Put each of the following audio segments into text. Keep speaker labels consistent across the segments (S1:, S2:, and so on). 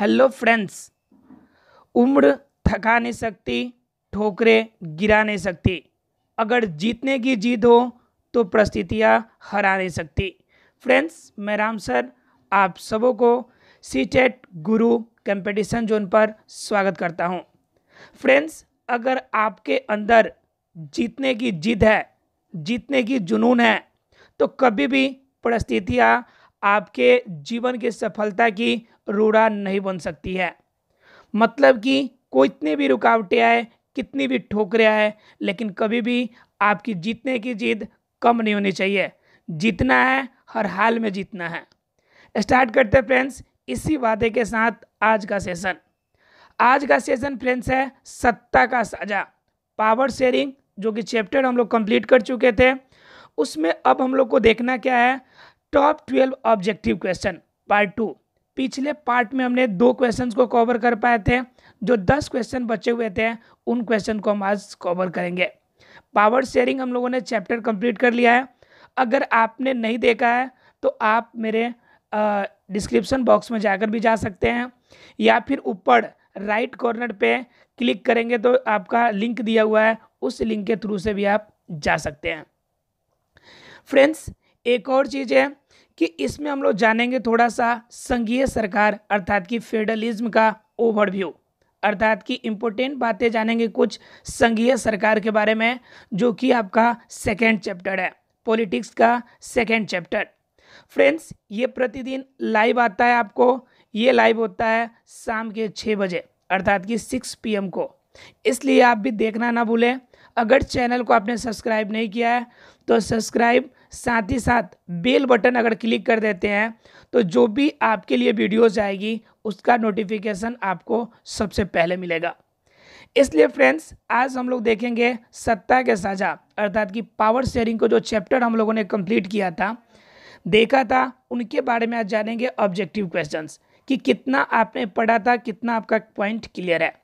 S1: hello friends उम्र थका नहीं सकती ठोकरें गिरा नहीं सकती अगर जीतने की जीत हो तो परिस्थितियाँ हरा नहीं सकती फ्रेंड्स मैं राम सर आप सबों को C TET Guru competition zone पर स्वागत करता हूँ फ्रेंड्स अगर आपके अंदर जीतने की जिद है जीतने की जुनून है तो कभी भी परिस्थितियाँ आपके जीवन की सफलता की रूढ़ा नहीं बन सकती है मतलब कि कोई इतनी भी रुकावटें आए कितनी भी ठोकरें आए लेकिन कभी भी आपकी जीतने की जिद कम नहीं होनी चाहिए जीतना है हर हाल में जीतना है स्टार्ट करते हैं फ्रेंड्स इसी वादे के साथ आज का सेशन आज का सेशन फ्रेंड्स है सत्ता का साझा पावर शेयरिंग जो कि चैप्टर हम लोग कंप्लीट कर चुके थे उसमें अब हम लोग को देखना क्या है top twelve objective question part two पिछले पार्ट में हमने दो क्वेश्चंस को कवर कर पाए थे जो दस क्वेश्चन बचे हुए थे उन क्वेश्चन को हम आज कवर करेंगे पावर शेयरिंग हम लोगों ने चैप्टर कंप्लीट कर लिया है अगर आपने नहीं देखा है तो आप मेरे डिस्क्रिप्शन बॉक्स में जाकर भी जा सकते हैं या फिर ऊपर राइट कॉर्नर पे क्लिक करेंगे तो आपका लिंक दिया हुआ है उस लिंक के थ्रू से भी आप जा सकते हैं फ्रेंड्स एक और चीज़ है कि इसमें हम लोग जानेंगे थोड़ा सा संघीय सरकार अर्थात कि फेडरलिज्म का ओवरव्यू अर्थात कि इम्पोर्टेंट बातें जानेंगे कुछ संघीय सरकार के बारे में जो कि आपका सेकेंड चैप्टर है पॉलिटिक्स का सेकेंड चैप्टर फ्रेंड्स ये प्रतिदिन लाइव आता है आपको ये लाइव होता है शाम के छः बजे अर्थात कि सिक्स पी को इसलिए आप भी देखना ना भूलें अगर चैनल को आपने सब्सक्राइब नहीं किया है तो सब्सक्राइब साथ ही साथ बेल बटन अगर क्लिक कर देते हैं तो जो भी आपके लिए वीडियोज़ आएगी उसका नोटिफिकेशन आपको सबसे पहले मिलेगा इसलिए फ्रेंड्स आज हम लोग देखेंगे सत्ता के साझा अर्थात कि पावर शेयरिंग को जो चैप्टर हम लोगों ने कंप्लीट किया था देखा था उनके बारे में आज जानेंगे ऑब्जेक्टिव क्वेश्चंस कि कितना आपने पढ़ा था कितना आपका पॉइंट क्लियर है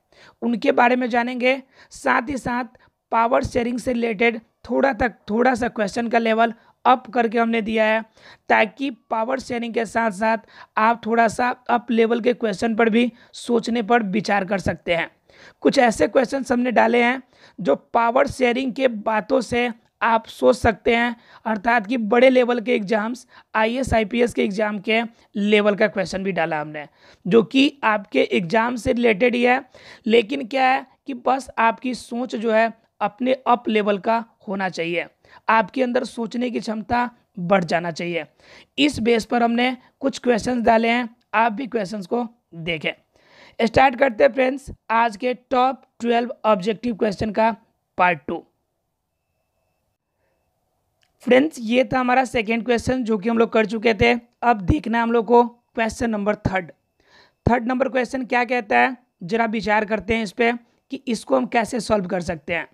S1: उनके बारे में जानेंगे साथ ही साथ पावर शेयरिंग से रिलेटेड थोड़ा तक थोड़ा सा क्वेश्चन का लेवल अप करके हमने दिया है ताकि पावर शेयरिंग के साथ साथ आप थोड़ा सा अप लेवल के क्वेश्चन पर भी सोचने पर विचार कर सकते हैं कुछ ऐसे क्वेश्चन हमने डाले हैं जो पावर शेयरिंग के बातों से आप सोच सकते हैं अर्थात कि बड़े लेवल के एग्जाम्स आईएएस आईपीएस के एग्ज़ाम के लेवल का क्वेश्चन भी डाला हमने जो कि आपके एग्ज़ाम से रिलेटेड ही है लेकिन क्या है कि बस आपकी सोच जो है अपने अप लेवल का होना चाहिए आपके अंदर सोचने की क्षमता बढ़ जाना चाहिए इस बेस पर हमने कुछ क्वेश्चंस डाले हैं आप भी क्वेश्चंस को देखें स्टार्ट करते हैं फ्रेंड्स आज के टॉप ट्वेल्व ऑब्जेक्टिव क्वेश्चन का पार्ट टू फ्रेंड्स ये था हमारा सेकेंड क्वेश्चन जो कि हम लोग कर चुके थे अब देखना है हम लोग को question number third third number question क्या कहता है जरा विचार करते हैं इस पर कि इसको हम कैसे सॉल्व कर सकते हैं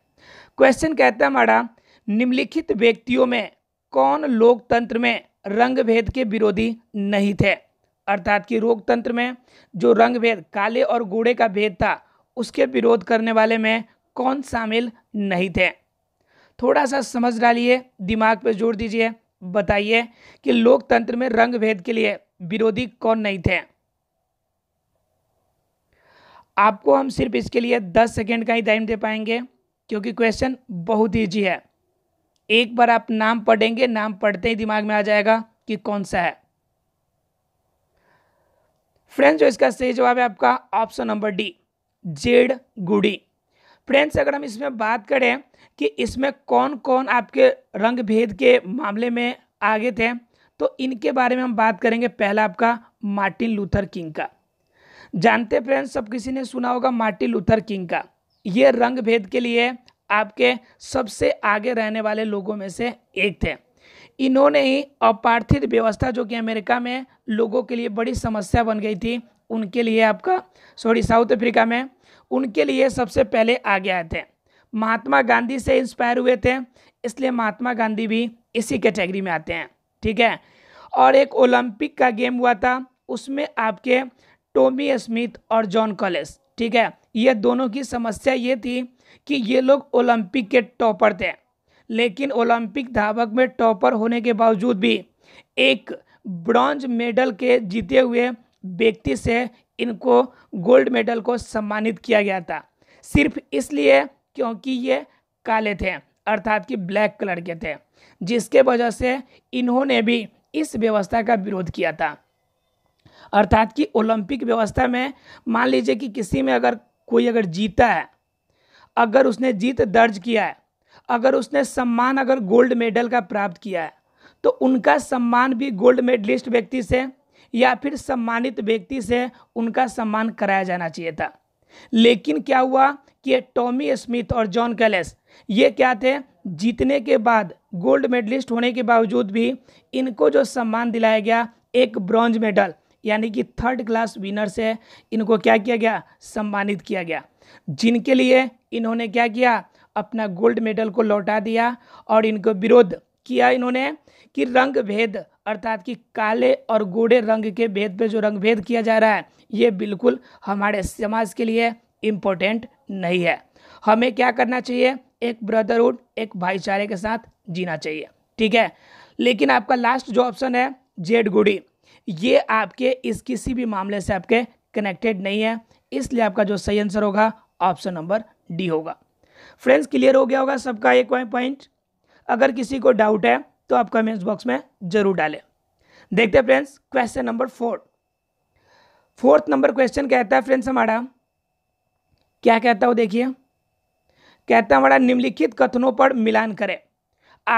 S1: क्वेश्चन कहता है हमारा निम्नलिखित व्यक्तियों में कौन लोकतंत्र में रंग भेद के विरोधी नहीं थे अर्थात कि लोकतंत्र में जो रंग भेद काले और गोड़े का भेद था उसके विरोध करने वाले में कौन शामिल नहीं थे थोड़ा सा समझ डालिए दिमाग पर जोड़ दीजिए बताइए कि लोकतंत्र में रंगभेद के लिए विरोधी कौन नहीं थे आपको हम सिर्फ इसके लिए 10 सेकंड का ही टाइम दे पाएंगे क्योंकि क्वेश्चन बहुत ईजी है एक बार आप नाम पढ़ेंगे नाम पढ़ते ही दिमाग में आ जाएगा कि कौन सा है फ्रेंड्स जो इसका सही जवाब है आपका option number D Jade Goody friends अगर हम इसमें बात करें कि इसमें कौन कौन आपके रंग भेद के मामले में आगे थे तो इनके बारे में हम बात करेंगे पहला आपका मार्टिन लूथर किंग का जानते फ्रेंड्स सब किसी ने सुना होगा मार्टिन लूथर किंग का ये रंग भेद के लिए आपके सबसे आगे रहने वाले लोगों में से एक थे इन्होंने ही अपार्थित व्यवस्था जो कि अमेरिका में लोगों के लिए बड़ी समस्या बन गई थी उनके लिए आपका सॉरी साउथ अफ्रीका में उनके लिए सबसे पहले आगे आए थे महात्मा गांधी से इंस्पायर हुए थे इसलिए महात्मा गांधी भी इसी कैटेगरी में आते हैं ठीक है और एक ओलंपिक का गेम हुआ था उसमें आपके टोमी स्मिथ और जॉन कॉलेस ठीक है ये दोनों की समस्या ये थी कि ये लोग ओलंपिक के टॉपर थे लेकिन ओलंपिक धावक में टॉपर होने के बावजूद भी एक ब्रॉन्ज मेडल के जीते हुए व्यक्ति से इनको गोल्ड मेडल को सम्मानित किया गया था सिर्फ इसलिए क्योंकि ये काले थे अर्थात कि ब्लैक कलर के थे जिसके वजह से इन्होंने भी इस व्यवस्था का विरोध किया था अर्थात कि ओलंपिक व्यवस्था में मान लीजिए कि किसी में अगर कोई अगर जीता है अगर उसने जीत दर्ज किया है अगर उसने सम्मान अगर गोल्ड मेडल का प्राप्त किया है तो उनका सम्मान भी गोल्ड मेडलिस्ट व्यक्ति से या फिर सम्मानित व्यक्ति से उनका सम्मान कराया जाना चाहिए था लेकिन क्या हुआ कि टॉमी स्मिथ और जॉन कैलेस ये क्या थे जीतने के बाद गोल्ड मेडलिस्ट होने के बावजूद भी इनको जो सम्मान दिलाया गया एक ब्रॉन्ज मेडल यानी कि थर्ड क्लास विनर से इनको क्या किया गया सम्मानित किया गया जिनके लिए इन्होंने क्या किया अपना गोल्ड मेडल को लौटा दिया और इनको विरोध किया इन्होंने कि रंग भेद अर्थात कि काले और गोड़े रंग के भेद पे जो रंग भेद किया जा रहा है ये बिल्कुल हमारे समाज के लिए इम्पोर्टेंट नहीं है हमें क्या करना चाहिए एक ब्रदरहुड एक भाईचारे के साथ जीना चाहिए ठीक है लेकिन आपका लास्ट जो ऑप्शन है जेड गुड़ी ये आपके इस किसी भी मामले से आपके कनेक्टेड नहीं है इसलिए आपका जो सही आंसर होगा ऑप्शन नंबर डी होगा फ्रेंड्स क्लियर हो गया होगा सबका एक पॉइंट अगर किसी को डाउट है तो आप कमेंट्स बॉक्स में जरूर डालें देखते हैं friends question number four fourth number question कहता है फ्रेंड्स हमारा क्या कहता हो देखिए कहता है हमारा निम्नलिखित कथनों पर मिलान करें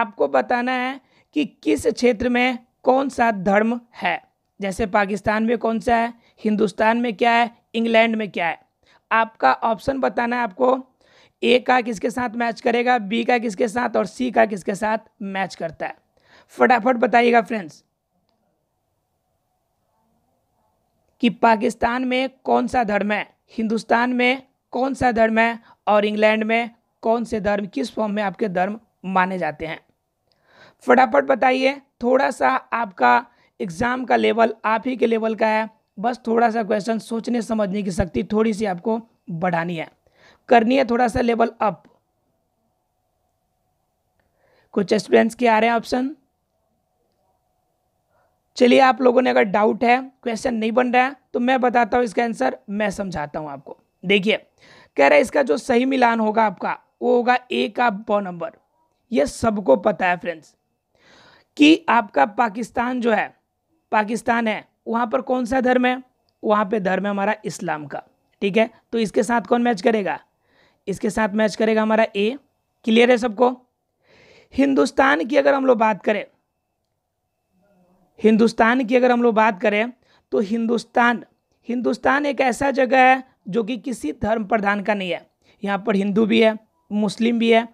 S1: आपको बताना है कि किस क्षेत्र में कौन सा धर्म है जैसे पाकिस्तान में कौन सा है हिंदुस्तान में क्या है इंग्लैंड में क्या है आपका ऑप्शन बताना है आपको ए का किसके साथ मैच करेगा बी का किसके साथ और सी का किसके साथ मैच करता है फटाफट बताइएगा फ्रेंड्स कि पाकिस्तान में कौन सा धर्म है हिंदुस्तान में कौन सा धर्म है और इंग्लैंड में कौन से धर्म किस फॉर्म में आपके धर्म माने जाते हैं फटाफट बताइए थोड़ा सा आपका एग्ज़ाम का लेवल आप ही के लेवल का है बस थोड़ा सा क्वेश्चन सोचने समझने की शक्ति थोड़ी सी आपको बढ़ानी है करनी है थोड़ा सा लेवल अप कुछ एक्सपीरियंस के आ रहे हैं ऑप्शन चलिए आप लोगों ने अगर डाउट है क्वेश्चन नहीं बन रहा है तो मैं बताता हूँ इसका आंसर मैं समझाता हूँ आपको देखिए कह रहा है इसका जो सही मिलान होगा आपका वो होगा ए का ब नंबर ये सबको पता है फ्रेंड्स कि आपका पाकिस्तान जो है पाकिस्तान है वहाँ पर कौन सा धर्म है वहाँ पे धर्म है हमारा इस्लाम का ठीक है तो इसके साथ कौन मैच करेगा इसके साथ मैच करेगा हमारा ए क्लियर है सबको हिंदुस्तान की अगर हम लोग बात करें हिंदुस्तान की अगर हम लोग बात करें तो हिंदुस्तान हिंदुस्तान एक ऐसा जगह है जो कि किसी धर्म प्रधान का नहीं है यहाँ पर हिंदू भी है मुस्लिम भी है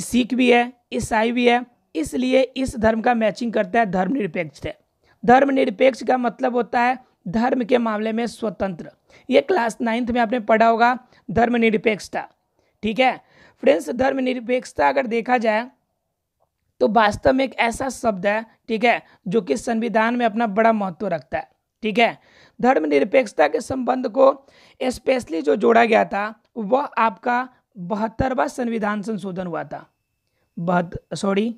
S1: सिख भी है ईसाई भी है इसलिए इस धर्म का मैचिंग करता है धर्मनिरपेक्ष है धर्मनिरपेक्ष का मतलब होता है धर्म के मामले में स्वतंत्र ये क्लास नाइन्थ में आपने पढ़ा होगा धर्मनिरपेक्षता ठीक है फ्रेंड्स धर्मनिरपेक्षता अगर देखा जाए तो वास्तव में एक ऐसा शब्द है ठीक है जो कि संविधान में अपना बड़ा महत्व रखता है ठीक है धर्मनिरपेक्षता के संबंध को स्पेशली जो जोड़ा गया था वह आपका बहत्तरवा संविधान संशोधन हुआ था बहत सॉरी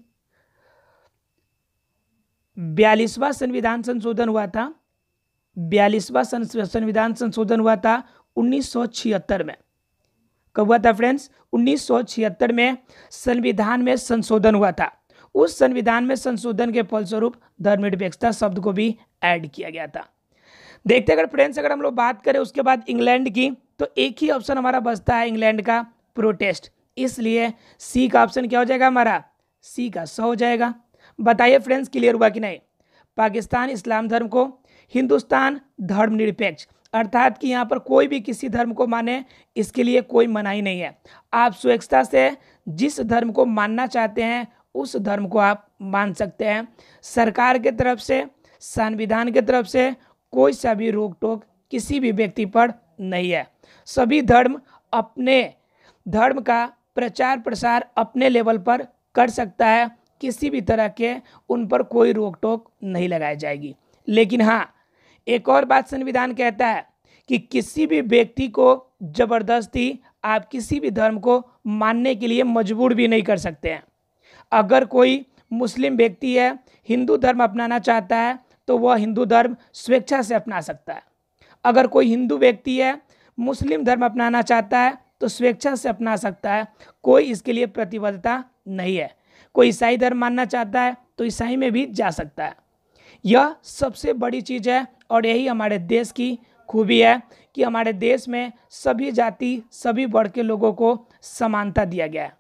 S1: बयालीसवा संविधान संशोधन हुआ था बयालीसवा संविधान संशोधन हुआ था उन्नीस में कब हुआ था फ्रेंड्स उन्नीस में संविधान में संशोधन हुआ था उस संविधान में संशोधन के फलस्वरूप धर्मनिरपेक्षता शब्द को भी ऐड किया गया था देखते अगर फ्रेंड्स अगर हम लोग बात करें उसके बाद इंग्लैंड की तो एक ही ऑप्शन हमारा बचता है इंग्लैंड का प्रोटेस्ट इसलिए सी का ऑप्शन क्या हो जाएगा हमारा सी का स हो जाएगा बताइए फ्रेंड्स क्लियर हुआ कि नहीं पाकिस्तान इस्लाम धर्म को हिंदुस्तान धर्मनिरपेक्ष अर्थात कि यहाँ पर कोई भी किसी धर्म को माने इसके लिए कोई मनाही नहीं है आप स्वेच्छता से जिस धर्म को मानना चाहते हैं उस धर्म को आप मान सकते हैं सरकार के तरफ से संविधान के तरफ से कोई सा भी रोक टोक किसी भी व्यक्ति पर नहीं है सभी धर्म अपने धर्म का प्रचार प्रसार अपने लेवल पर कर सकता है किसी भी तरह के उन पर कोई रोक टोक नहीं लगाई जाएगी लेकिन हाँ एक और बात संविधान कहता है कि किसी भी व्यक्ति को ज़बरदस्ती आप किसी भी धर्म को मानने के लिए मजबूर भी नहीं कर सकते हैं अगर कोई मुस्लिम व्यक्ति है हिंदू धर्म अपनाना चाहता है तो वह हिंदू धर्म स्वेच्छा से अपना सकता है अगर कोई हिंदू व्यक्ति है मुस्लिम धर्म अपनाना चाहता है तो स्वेच्छा से अपना सकता है कोई इसके लिए प्रतिबद्धता नहीं है कोई ईसाई धर्म मानना चाहता है तो ईसाई में भी जा सकता है यह सबसे बड़ी चीज़ है और यही हमारे देश की खूबी है कि हमारे देश में सभी जाति सभी वर्ग के लोगों को समानता दिया गया है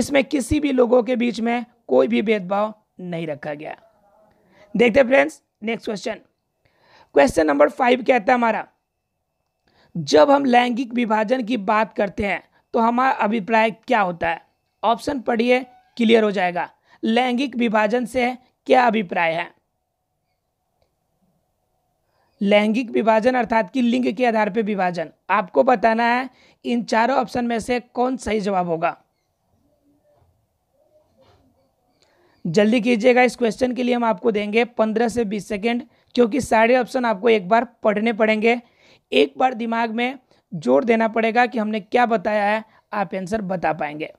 S1: इसमें किसी भी लोगों के बीच में कोई भी भेदभाव नहीं रखा गया देखते friends next question question number five कहता है हमारा जब हम लैंगिक विभाजन की बात करते हैं तो हमारा अभिप्राय क्या होता है ऑप्शन पढ़िए क्लियर हो जाएगा लैंगिक विभाजन से क्या अभिप्राय है लैंगिक विभाजन अर्थात कि लिंग के आधार पर विभाजन आपको बताना है इन चारों ऑप्शन में से कौन सही जवाब होगा जल्दी कीजिएगा इस क्वेश्चन के लिए हम आपको देंगे पंद्रह से बीस सेकेंड क्योंकि सारे ऑप्शन आपको एक बार पढ़ने पड़ेंगे एक बार दिमाग में जोर देना पड़ेगा कि हमने क्या बताया है आप आंसर बता पाएंगे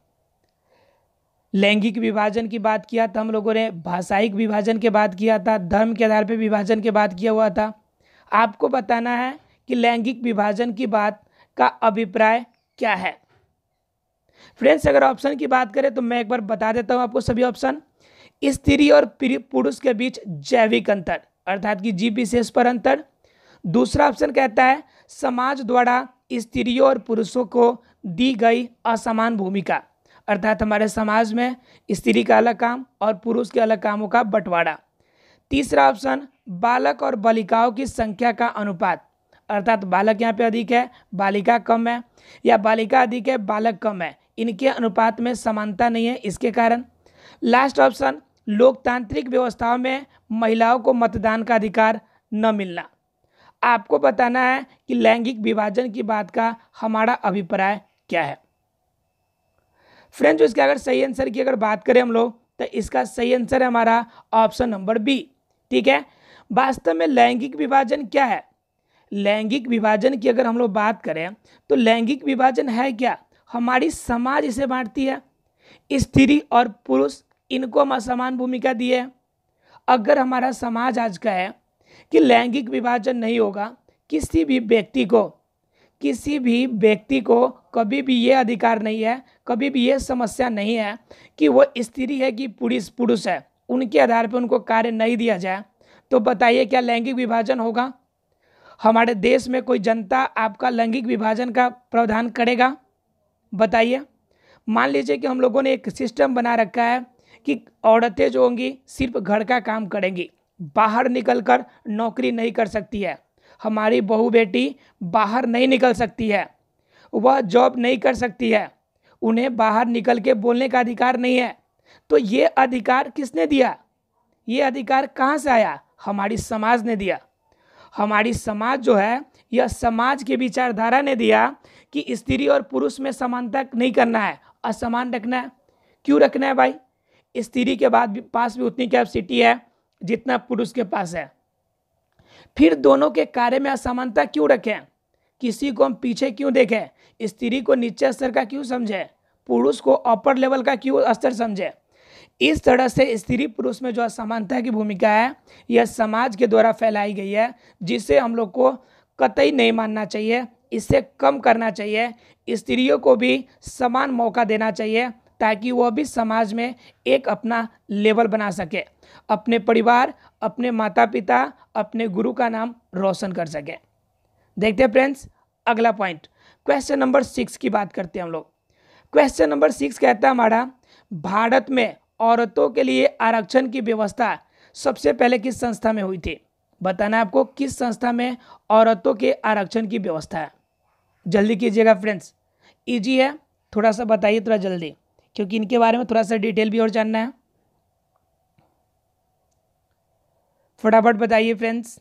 S1: लैंगिक विभाजन की बात किया था हम लोगों ने भाषाइक विभाजन के बात किया था धर्म के आधार पर विभाजन के बात किया हुआ था आपको बताना है कि लैंगिक विभाजन की बात का अभिप्राय क्या है फ्रेंड्स अगर ऑप्शन की बात करें तो मैं एक बार बता देता हूँ आपको सभी ऑप्शन स्त्री और पुरुष के बीच जैविक अंतर अर्थात कि जीव विशेष पर अंतर दूसरा ऑप्शन कहता है समाज द्वारा स्त्रियों और पुरुषों को दी गई असमान भूमिका अर्थात हमारे समाज में स्त्री का अलग काम और पुरुष के अलग कामों का बंटवारा तीसरा ऑप्शन बालक और बालिकाओं की संख्या का अनुपात अर्थात बालक यहाँ पे अधिक है बालिका कम है या बालिका अधिक है बालक कम है इनके अनुपात में समानता नहीं है इसके कारण लास्ट ऑप्शन लोकतांत्रिक व्यवस्थाओं में महिलाओं को मतदान का अधिकार न मिलना आपको बताना है कि लैंगिक विभाजन की बात का हमारा अभिप्राय क्या है फ्रेंड जो तो इसका अगर सही आंसर की अगर बात करें हम लोग तो इसका सही आंसर है हमारा ऑप्शन नंबर बी ठीक है वास्तव में लैंगिक विभाजन क्या है लैंगिक विभाजन की अगर हम लोग बात करें तो लैंगिक विभाजन है क्या हमारी समाज इसे बांटती है स्त्री और पुरुष इनको हम असमान भूमिका दिए है अगर हमारा समाज आज का है कि लैंगिक विभाजन नहीं होगा किसी भी व्यक्ति को किसी भी व्यक्ति को कभी भी ये अधिकार नहीं है कभी भी ये समस्या नहीं है कि वो स्त्री है कि पुरुष पुरुष है उनके आधार पर उनको कार्य नहीं दिया जाए तो बताइए क्या लैंगिक विभाजन होगा हमारे देश में कोई जनता आपका लैंगिक विभाजन का प्रावधान करेगा बताइए मान लीजिए कि हम लोगों ने एक सिस्टम बना रखा है कि औरतें जो होंगी सिर्फ घर का काम करेंगी बाहर निकलकर नौकरी नहीं कर सकती है हमारी बहू बेटी बाहर नहीं निकल सकती है वह जॉब नहीं कर सकती है उन्हें बाहर निकल के बोलने का अधिकार नहीं है तो ये अधिकार किसने दिया ये अधिकार कहाँ से आया हमारी समाज ने दिया हमारी समाज जो है यह समाज की विचारधारा ने दिया कि स्त्री और पुरुष में समानता नहीं करना है असमान रखना है क्यों रखना है भाई स्त्री के बाद पास भी उतनी कैपेसिटी है जितना पुरुष के पास है फिर दोनों के कार्य में असमानता क्यों रखें किसी को हम पीछे क्यों देखें स्त्री को नीचे स्तर का क्यों समझें पुरुष को अपर लेवल का क्यों स्तर समझें इस तरह से स्त्री पुरुष में जो असमानता की भूमिका है यह समाज के द्वारा फैलाई गई है जिसे हम लोग को कतई नहीं मानना चाहिए इसे कम करना चाहिए स्त्रियों को भी समान मौका देना चाहिए ताकि वह भी समाज में एक अपना लेवल बना सके अपने परिवार अपने माता पिता अपने गुरु का नाम रोशन कर सकें देखते हैं फ्रेंड्स अगला पॉइंट क्वेश्चन नंबर सिक्स की बात करते हैं हम लोग क्वेश्चन नंबर सिक्स कहता है हमारा भारत में औरतों के लिए आरक्षण की व्यवस्था सबसे पहले किस संस्था में हुई थी बताना आपको किस संस्था में औरतों के आरक्षण की व्यवस्था है जल्दी कीजिएगा फ्रेंड्स ईजी है थोड़ा सा बताइए थोड़ा जल्दी क्योंकि इनके बारे में थोड़ा सा डिटेल भी और जानना है फटाफट बताइए फ्रेंड्स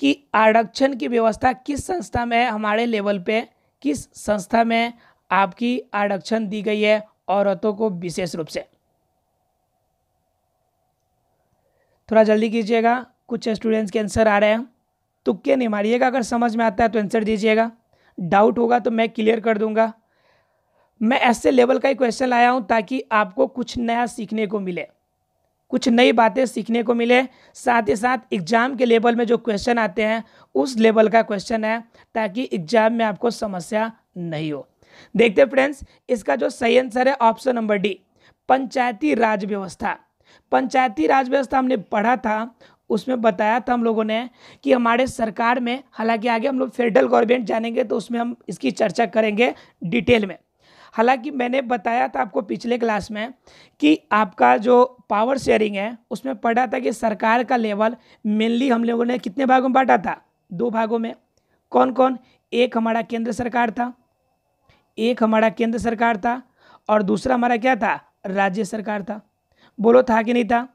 S1: कि आरक्षण की व्यवस्था किस संस्था में हमारे लेवल पे किस संस्था में आपकी आरक्षण दी गई है औरतों को विशेष रूप से थोड़ा जल्दी कीजिएगा कुछ स्टूडेंट्स के आंसर आ रहे हैं तुक्के तो नहीं मारिएगा अगर समझ में आता है तो आंसर दीजिएगा डाउट होगा तो मैं क्लियर कर दूंगा मैं ऐसे लेवल का ही क्वेश्चन लाया हूँ ताकि आपको कुछ नया सीखने को मिले कुछ नई बातें सीखने को मिले साथ ही साथ एग्ज़ाम के लेवल में जो क्वेश्चन आते हैं उस लेवल का क्वेश्चन है ताकि एग्ज़ाम में आपको समस्या नहीं हो देखते फ्रेंड्स इसका जो सही आंसर है option number D Panchayati Raj व्यवस्था पंचायती राज व्यवस्था हमने पढ़ा था उसमें बताया था हम लोगों ने कि हमारे सरकार में हालांकि आगे हम लोग फेडरल गवर्नमेंट जानेंगे तो उसमें हम इसकी चर्चा करेंगे डिटेल में हालांकि मैंने बताया था आपको पिछले क्लास में कि आपका जो पावर शेयरिंग है उसमें पढ़ा था कि सरकार का लेवल मेनली हम लोगों ने कितने भागों में बांटा था दो भागों में कौन कौन एक हमारा केंद्र सरकार था एक हमारा केंद्र सरकार था और दूसरा हमारा क्या था राज्य सरकार था बोलो था कि नहीं था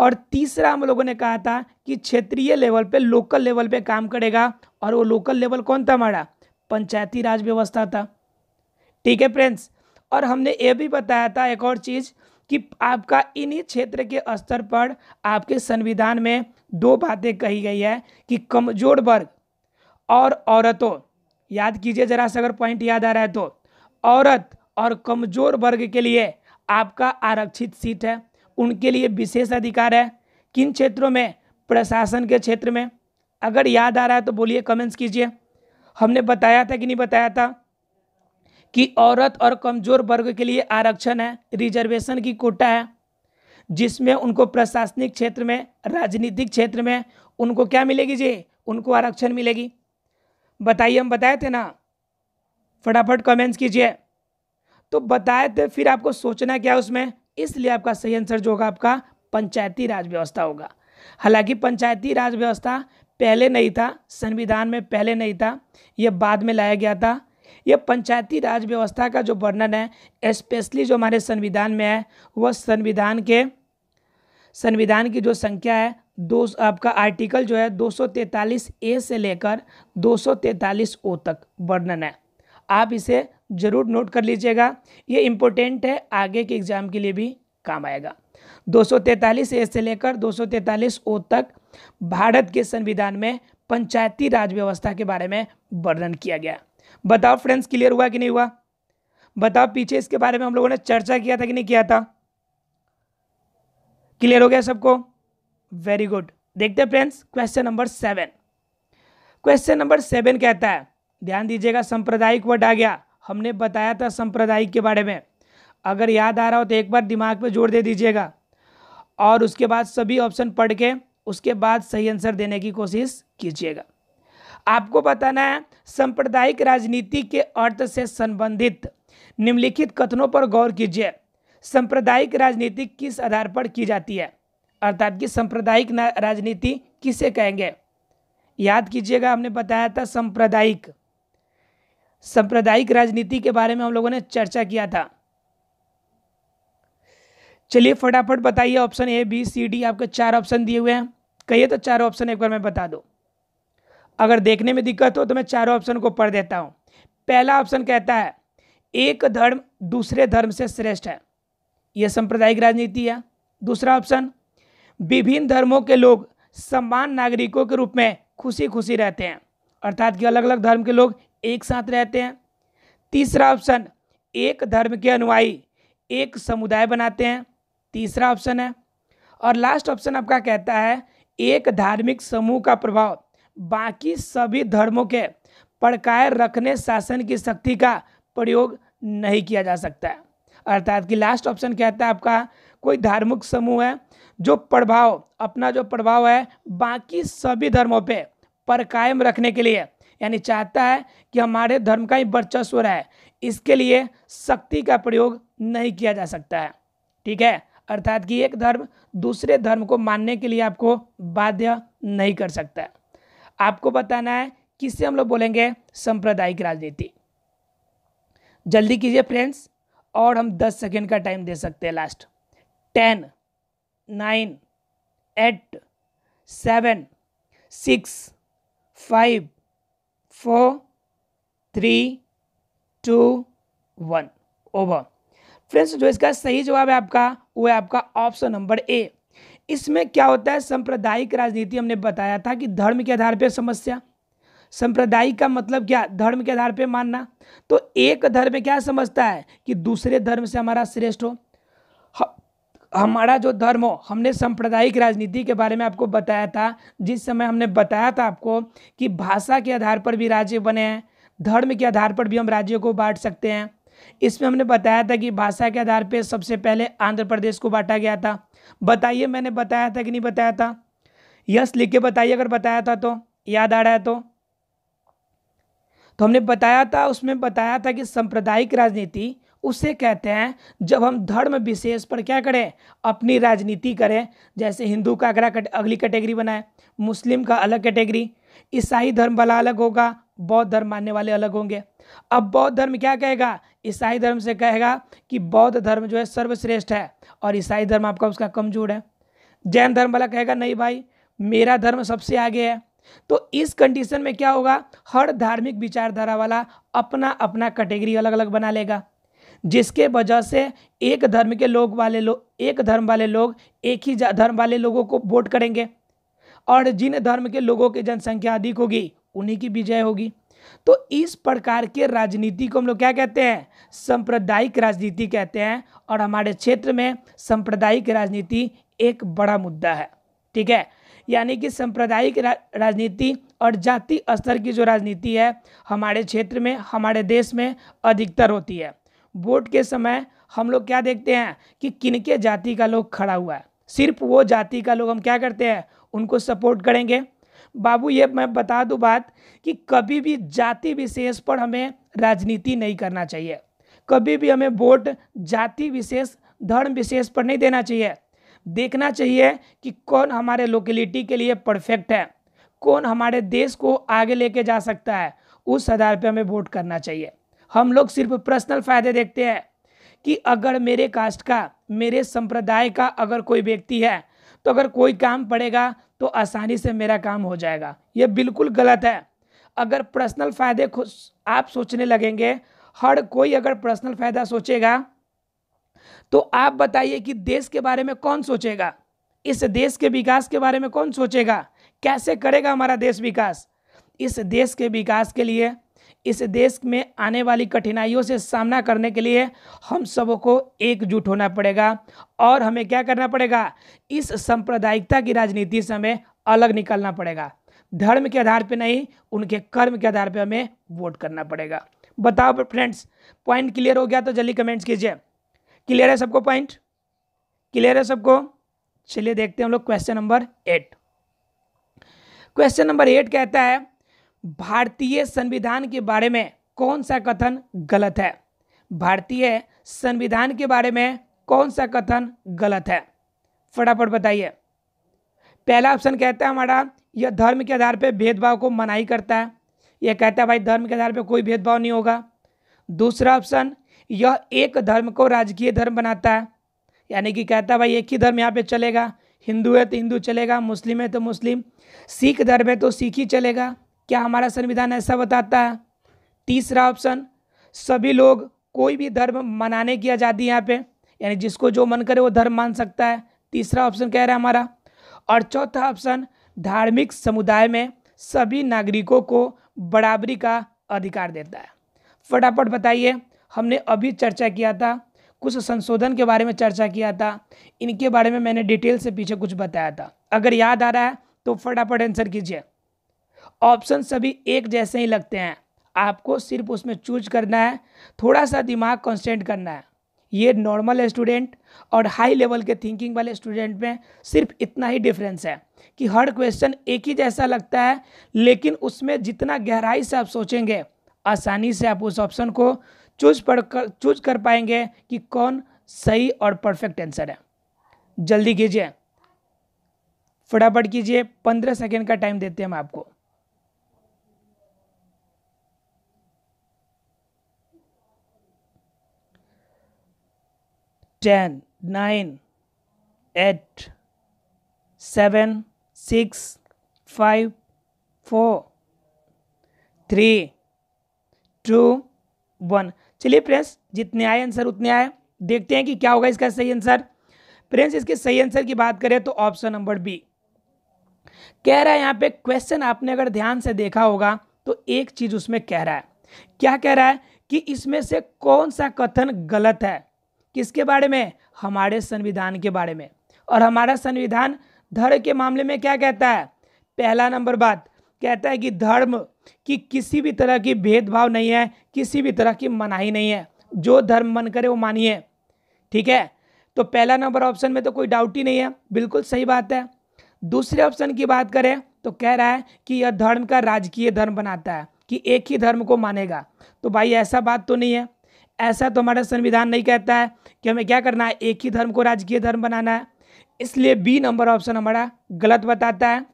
S1: और तीसरा हम लोगों ने कहा था कि क्षेत्रीय लेवल पे लोकल लेवल पे काम करेगा और वो लोकल लेवल कौन था हमारा पंचायती राज व्यवस्था था ठीक है फ्रेंड्स और हमने ये भी बताया था एक और चीज़ कि आपका इन्हीं क्षेत्र के स्तर पर आपके संविधान में दो बातें कही गई है कि कमजोर वर्ग और औरतों याद कीजिए जरा सा अगर पॉइंट याद आ रहा है तो औरत और कमजोर वर्ग के लिए आपका आरक्षित सीट है उनके लिए विशेष अधिकार है किन क्षेत्रों में प्रशासन के क्षेत्र में अगर याद आ रहा है तो बोलिए कमेंट्स कीजिए हमने बताया था कि नहीं बताया था कि औरत और कमज़ोर वर्ग के लिए आरक्षण है रिजर्वेशन की कोटा है जिसमें उनको प्रशासनिक क्षेत्र में राजनीतिक क्षेत्र में उनको क्या मिलेगी जी उनको आरक्षण मिलेगी बताइए हम बताए थे ना फटाफट कमेंट्स कीजिए तो बताए थे फिर आपको सोचना क्या उसमें इसलिए आपका सही आंसर जो होगा आपका पंचायती राज व्यवस्था होगा हालांकि पंचायती राज व्यवस्था पहले नहीं था संविधान में पहले नहीं था यह बाद में लाया गया था यह पंचायती राज व्यवस्था का जो वर्णन है स्पेशली जो हमारे संविधान में है वह संविधान के संविधान की जो संख्या है दो आपका आर्टिकल जो है 243 ए से लेकर 243 ओ तक वर्णन है आप इसे ज़रूर नोट कर लीजिएगा ये इम्पोर्टेंट है आगे के एग्ज़ाम के लिए भी काम आएगा 243 ए से लेकर 243 ओ तक भारत के संविधान में पंचायती राज व्यवस्था के बारे में वर्णन किया गया बताओ फ्रेंड्स क्लियर हुआ कि नहीं हुआ बताओ पीछे इसके बारे में हम लोगों ने चर्चा किया था कि नहीं किया था क्लियर हो गया सबको वेरी गुड देखते हैं friends question number seven question number seven कहता है ध्यान दीजिएगा सांप्रदायिक वर्ड आ गया हमने बताया था सांप्रदायिक के बारे में अगर याद आ रहा हो तो एक बार दिमाग पर जोर दे दीजिएगा और उसके बाद सभी ऑप्शन पढ़ के उसके बाद सही आंसर देने की कोशिश कीजिएगा आपको बताना है सांप्रदायिक राजनीति के अर्थ से संबंधित निम्नलिखित कथनों पर गौर कीजिए सांप्रदायिक राजनीति किस आधार पर की जाती है अर्थात कि सांप्रदायिक राजनीति किसे कहेंगे याद कीजिएगा हमने बताया था सांप्रदायिक सांप्रदायिक राजनीति के बारे में हम लोगों ने चर्चा किया था चलिए फटाफट बताइए option A B C D आपके चार ऑप्शन दिए हुए हैं कहिए तो चार ऑप्शन एक बार मैं बता दूँ अगर देखने में दिक्कत हो तो मैं चारों ऑप्शन को पढ़ देता हूँ पहला ऑप्शन कहता है एक धर्म दूसरे धर्म से श्रेष्ठ है यह सांप्रदायिक राजनीति है दूसरा ऑप्शन विभिन्न धर्मों के लोग समान नागरिकों के रूप में खुशी खुशी रहते हैं अर्थात कि अलग अलग धर्म के लोग एक साथ रहते हैं तीसरा ऑप्शन एक धर्म के अनुयायी एक समुदाय बनाते हैं तीसरा ऑप्शन है और लास्ट ऑप्शन आपका कहता है एक धार्मिक समूह का प्रभाव बाकी सभी धर्मों के पड़काए रखने शासन की शक्ति का प्रयोग नहीं किया जा सकता है अर्थात कि लास्ट ऑप्शन कहता है आपका कोई धार्मिक समूह है जो प्रभाव अपना जो प्रभाव है बाकी सभी धर्मों पे पर कायम रखने के लिए यानी चाहता है कि हमारे धर्म का ही वर्चस्व रहे इसके लिए शक्ति का प्रयोग नहीं किया जा सकता है ठीक है अर्थात कि एक धर्म दूसरे धर्म को मानने के लिए आपको बाध्य नहीं कर सकता है आपको बताना है किससे हम लोग बोलेंगे सांप्रदायिक राजनीति जल्दी कीजिए फ्रेंड्स और हम दस सेकेंड का टाइम दे सकते हैं last ten nine eight seven six five four three two one over friends जो इसका सही जवाब है आपका वो है आपका ऑप्शन नंबर ए इसमें क्या होता है सांप्रदायिक राजनीति हमने बताया था कि धर्म के आधार पर समस्या संप्रदायिक का मतलब क्या धर्म के आधार पर मानना तो एक धर्म क्या समझता है कि दूसरे धर्म से हमारा श्रेष्ठ हो हमारा जो धर्म हो हमने सांप्रदायिक राजनीति के बारे में आपको बताया था जिस समय हमने बताया था आपको कि भाषा के आधार पर भी राज्य बने हैं धर्म के आधार पर भी हम राज्यों को बांट सकते हैं इसमें हमने बताया था कि भाषा के आधार पर सबसे पहले आंध्र प्रदेश को बांटा गया था बताइए मैंने बताया था कि नहीं बताया था यस लिख के बताइए अगर बताया था तो याद आ रहा है तो तो हमने बताया था उसमें बताया था कि सांप्रदायिक राजनीति उसे कहते हैं जब हम धर्म विशेष पर क्या करें अपनी राजनीति करें जैसे हिंदू का अगला अगली कैटेगरी बनाए मुस्लिम का अलग कैटेगरी ईसाई धर्म वाला अलग होगा बौद्ध धर्म मानने वाले अलग होंगे अब बौद्ध धर्म क्या कहेगा ईसाई धर्म से कहेगा कि बौद्ध धर्म जो है सर्वश्रेष्ठ है और ईसाई धर्म आपका उसका कमजोर है जैन धर्म वाला कहेगा नहीं भाई मेरा धर्म सबसे आगे है तो इस कंडीशन में क्या होगा हर धार्मिक विचारधारा वाला अपना अपना कैटेगरी अलग अलग बना लेगा जिसके वजह से एक धर्म के लोग वाले लोग एक धर्म वाले लोग एक ही धर्म वाले लोगों को वोट करेंगे और जिन धर्म के लोगों की जनसंख्या अधिक होगी उन्हीं की विजय होगी तो इस प्रकार के राजनीति को हम लोग क्या कहते हैं सांप्रदायिक राजनीति कहते हैं और हमारे क्षेत्र में सांप्रदायिक राजनीति एक बड़ा मुद्दा है ठीक है यानी कि सांप्रदायिक राजनीति और जाति स्तर की जो राजनीति है हमारे क्षेत्र में हमारे देश में अधिकतर होती है वोट के समय हम लोग क्या देखते हैं कि किनके जाति का लोग खड़ा हुआ है सिर्फ वो जाति का लोग हम क्या करते हैं उनको सपोर्ट करेंगे बाबू ये मैं बता दूं बात कि कभी भी जाति विशेष पर हमें राजनीति नहीं करना चाहिए कभी भी हमें वोट जाति विशेष धर्म विशेष पर नहीं देना चाहिए देखना चाहिए कि कौन हमारे लोकेलिटी के लिए परफेक्ट है कौन हमारे देश को आगे लेके जा सकता है उस आधार पर हमें वोट करना चाहिए हम लोग सिर्फ पर्सनल फायदे देखते हैं कि अगर मेरे कास्ट का मेरे संप्रदाय का अगर कोई व्यक्ति है तो अगर कोई काम पड़ेगा तो आसानी से मेरा काम हो जाएगा ये बिल्कुल गलत है अगर पर्सनल फ़ायदे आप सोचने लगेंगे हर कोई अगर पर्सनल फ़ायदा सोचेगा तो आप बताइए कि देश के बारे में कौन सोचेगा इस देश के विकास के बारे में कौन सोचेगा कैसे करेगा हमारा देश विकास इस देश के विकास के लिए इस देश में आने वाली कठिनाइयों से सामना करने के लिए हम सबको एकजुट होना पड़ेगा और हमें क्या करना पड़ेगा इस सांप्रदायिकता की राजनीति से हमें अलग निकलना पड़ेगा धर्म के आधार पर नहीं उनके कर्म के आधार पर हमें वोट करना पड़ेगा बताओ फ्रेंड्स पॉइंट क्लियर हो गया तो जल्दी कमेंट्स कीजिए क्लियर है सबको पॉइंट क्लियर है सबको चलिए देखते हैं हम लोग question number eight question number eight कहता है भारतीय संविधान के बारे में कौन सा कथन गलत है भारतीय संविधान के बारे में कौन सा कथन गलत है फटाफट बताइए पहला ऑप्शन कहता है हमारा यह धर्म के आधार पर भेदभाव को मनाही करता है यह कहता है भाई धर्म के आधार पर कोई भेदभाव नहीं होगा दूसरा ऑप्शन यह एक धर्म को राजकीय धर्म बनाता है यानी कि कहता है भाई एक ही धर्म यहाँ पे चलेगा हिंदू है तो हिंदू चलेगा मुस्लिम है तो मुस्लिम सिख धर्म है तो सिख ही चलेगा क्या हमारा संविधान ऐसा बताता है तीसरा ऑप्शन सभी लोग कोई भी धर्म मनाने की आज़ादी यहाँ पे यानी जिसको जो मन करे वो धर्म मान सकता है तीसरा ऑप्शन कह रहा है हमारा और चौथा ऑप्शन धार्मिक समुदाय में सभी नागरिकों को बराबरी का अधिकार देता है फटाफट बताइए हमने अभी चर्चा किया था कुछ संशोधन के बारे में चर्चा किया था इनके बारे में मैंने डिटेल से पीछे कुछ बताया था अगर याद आ रहा है तो फटाफट आंसर कीजिए ऑप्शन सभी एक जैसे ही लगते हैं आपको सिर्फ उसमें चूज करना है थोड़ा सा दिमाग कॉन्सटेंट करना है ये नॉर्मल स्टूडेंट और हाई लेवल के थिंकिंग वाले स्टूडेंट में सिर्फ इतना ही डिफरेंस है कि हर क्वेश्चन एक ही जैसा लगता है लेकिन उसमें जितना गहराई से आप सोचेंगे आसानी से आप उस ऑप्शन को चूज पढ़ कर चूज कर पाएंगे कि कौन सही और परफेक्ट आंसर है जल्दी कीजिए फटाफट कीजिए पंद्रह सेकेंड का टाइम देते हैं हम आपको ten nine eight seven six five four three two one चलिए फ्रेंड्स जितने आए आंसर उतने आए देखते हैं कि क्या होगा इसका सही आंसर फ्रेंड्स इसके सही आंसर की बात करें तो ऑप्शन नंबर बी कह रहा है यहाँ पे क्वेश्चन आपने अगर ध्यान से देखा होगा तो एक चीज़ उसमें कह रहा है क्या कह रहा है कि इसमें से कौन सा कथन गलत है किसके बारे में हमारे संविधान के बारे में और हमारा संविधान धर्म के मामले में क्या कहता है पहला नंबर बात कहता है कि धर्म की किसी भी तरह की भेदभाव नहीं है किसी भी तरह की मनाही नहीं है जो धर्म मन करे वो मानिए ठीक है तो पहला नंबर ऑप्शन में तो कोई डाउट ही नहीं है बिल्कुल सही बात है दूसरे ऑप्शन की बात करें तो कह रहा है कि यह धर्म का राजकीय धर्म बनाता है कि एक ही धर्म को मानेगा तो भाई ऐसा बात तो नहीं है ऐसा तो हमारा संविधान नहीं कहता है कि हमें क्या करना है एक ही धर्म को राजकीय धर्म बनाना है इसलिए बी नंबर ऑप्शन हमारा गलत बताता है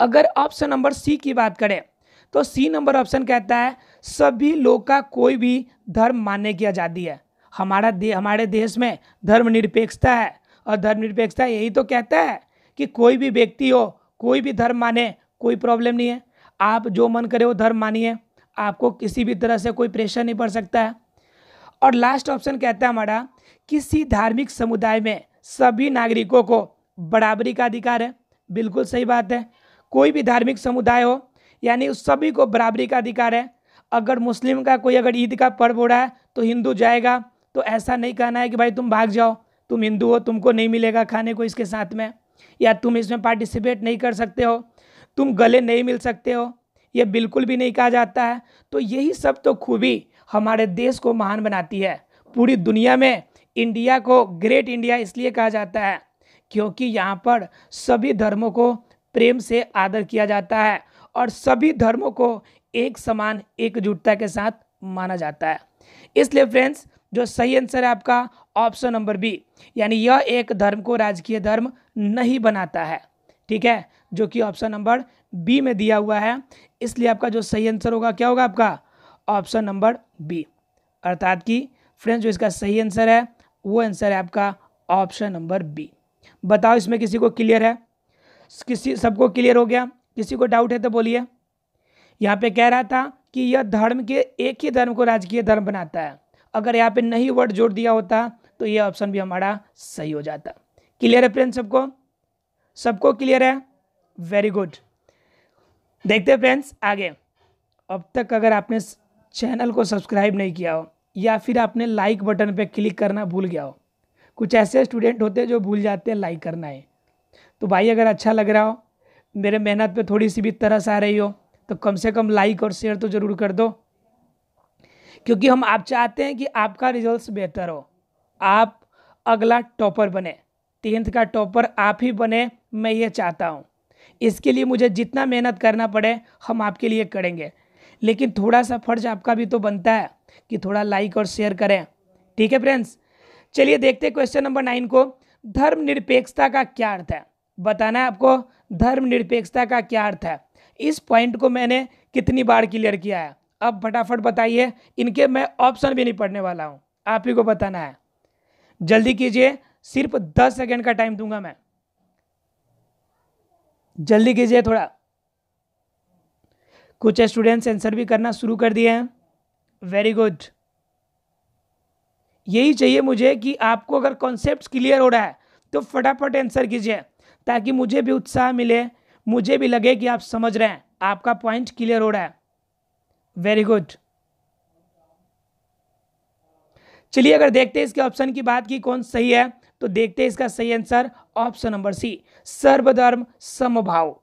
S1: अगर ऑप्शन नंबर सी की बात करें तो सी नंबर ऑप्शन कहता है सभी लोग का कोई भी धर्म मानने की आज़ादी है हमारा दे हमारे देश में धर्मनिरपेक्षता है और धर्मनिरपेक्षता यही तो कहता है कि कोई भी व्यक्ति हो कोई भी धर्म माने कोई प्रॉब्लम नहीं है आप जो मन करे वो धर्म मानिए आपको किसी भी तरह से कोई प्रेशर नहीं पड़ सकता है और लास्ट ऑप्शन कहता है हमारा किसी धार्मिक समुदाय में सभी नागरिकों को बराबरी का अधिकार है बिल्कुल सही बात है कोई भी धार्मिक समुदाय हो यानी उस सभी को बराबरी का अधिकार है अगर मुस्लिम का कोई अगर ईद का पर्व हो रहा है तो हिंदू जाएगा तो ऐसा नहीं कहना है कि भाई तुम भाग जाओ तुम हिंदू हो तुमको नहीं मिलेगा खाने को इसके साथ में या तुम इसमें पार्टिसिपेट नहीं कर सकते हो तुम गले नहीं मिल सकते हो ये बिल्कुल भी नहीं कहा जाता है तो यही सब तो खूबी हमारे देश को महान बनाती है पूरी दुनिया में इंडिया को ग्रेट इंडिया इसलिए कहा जाता है क्योंकि यहाँ पर सभी धर्मों को प्रेम से आदर किया जाता है और सभी धर्मों को एक समान एकजुटता के साथ माना जाता है इसलिए फ्रेंड्स जो सही आंसर है आपका ऑप्शन नंबर बी यानी यह एक धर्म को राजकीय धर्म नहीं बनाता है ठीक है जो कि ऑप्शन नंबर बी में दिया हुआ है इसलिए आपका जो सही आंसर होगा क्या होगा आपका ऑप्शन नंबर बी अर्थात कि फ्रेंड्स जो इसका सही आंसर है वो आंसर है आपका ऑप्शन नंबर बी बताओ इसमें किसी को क्लियर है किसी सबको क्लियर हो गया किसी को डाउट है तो बोलिए यहाँ पे कह रहा था कि यह धर्म के एक ही धर्म को राजकीय धर्म बनाता है अगर यहाँ पे नहीं वर्ड जोड़ दिया होता तो यह ऑप्शन भी हमारा सही हो जाता क्लियर है फ्रेंड सबको सबको क्लियर है वेरी गुड देखते हैं फ्रेंड्स आगे अब तक अगर आपने चैनल को सब्सक्राइब नहीं किया हो या फिर आपने लाइक बटन पर क्लिक करना भूल गया हो कुछ ऐसे स्टूडेंट होते हैं जो भूल जाते हैं लाइक करना है तो भाई अगर अच्छा लग रहा हो मेरे मेहनत पे थोड़ी सी भी तरस आ रही हो तो कम से कम लाइक और शेयर तो ज़रूर कर दो क्योंकि हम आप चाहते हैं कि आपका रिजल्ट्स बेहतर हो आप अगला टॉपर बने टेंथ का टॉपर आप ही बने मैं ये चाहता हूँ इसके लिए मुझे जितना मेहनत करना पड़े हम आपके लिए करेंगे लेकिन थोड़ा सा फर्ज आपका भी तो बनता है कि थोड़ा लाइक और शेयर करें ठीक है फ्रेंड्स चलिए देखते क्वेश्चन नंबर नाइन को धर्मनिरपेक्षता का क्या अर्थ है बताना है आपको धर्मनिरपेक्षता का क्या अर्थ है इस पॉइंट को मैंने कितनी बार क्लियर किया है अब फटाफट बताइए इनके मैं ऑप्शन भी नहीं पढ़ने वाला हूँ आप ही को बताना है जल्दी कीजिए सिर्फ दस सेकेंड का टाइम दूंगा मैं जल्दी कीजिए थोड़ा कुछ स्टूडेंट्स आंसर भी करना शुरू कर दिए हैं वेरी गुड यही चाहिए मुझे कि आपको अगर कॉन्सेप्ट क्लियर हो रहा है तो फटाफट आंसर कीजिए ताकि मुझे भी उत्साह मिले मुझे भी लगे कि आप समझ रहे हैं आपका पॉइंट क्लियर हो रहा है वेरी गुड चलिए अगर देखते हैं इसके ऑप्शन की बात की कौन सही है तो देखते हैं इसका सही आंसर ऑप्शन नंबर सी सर्वधर्म समभाव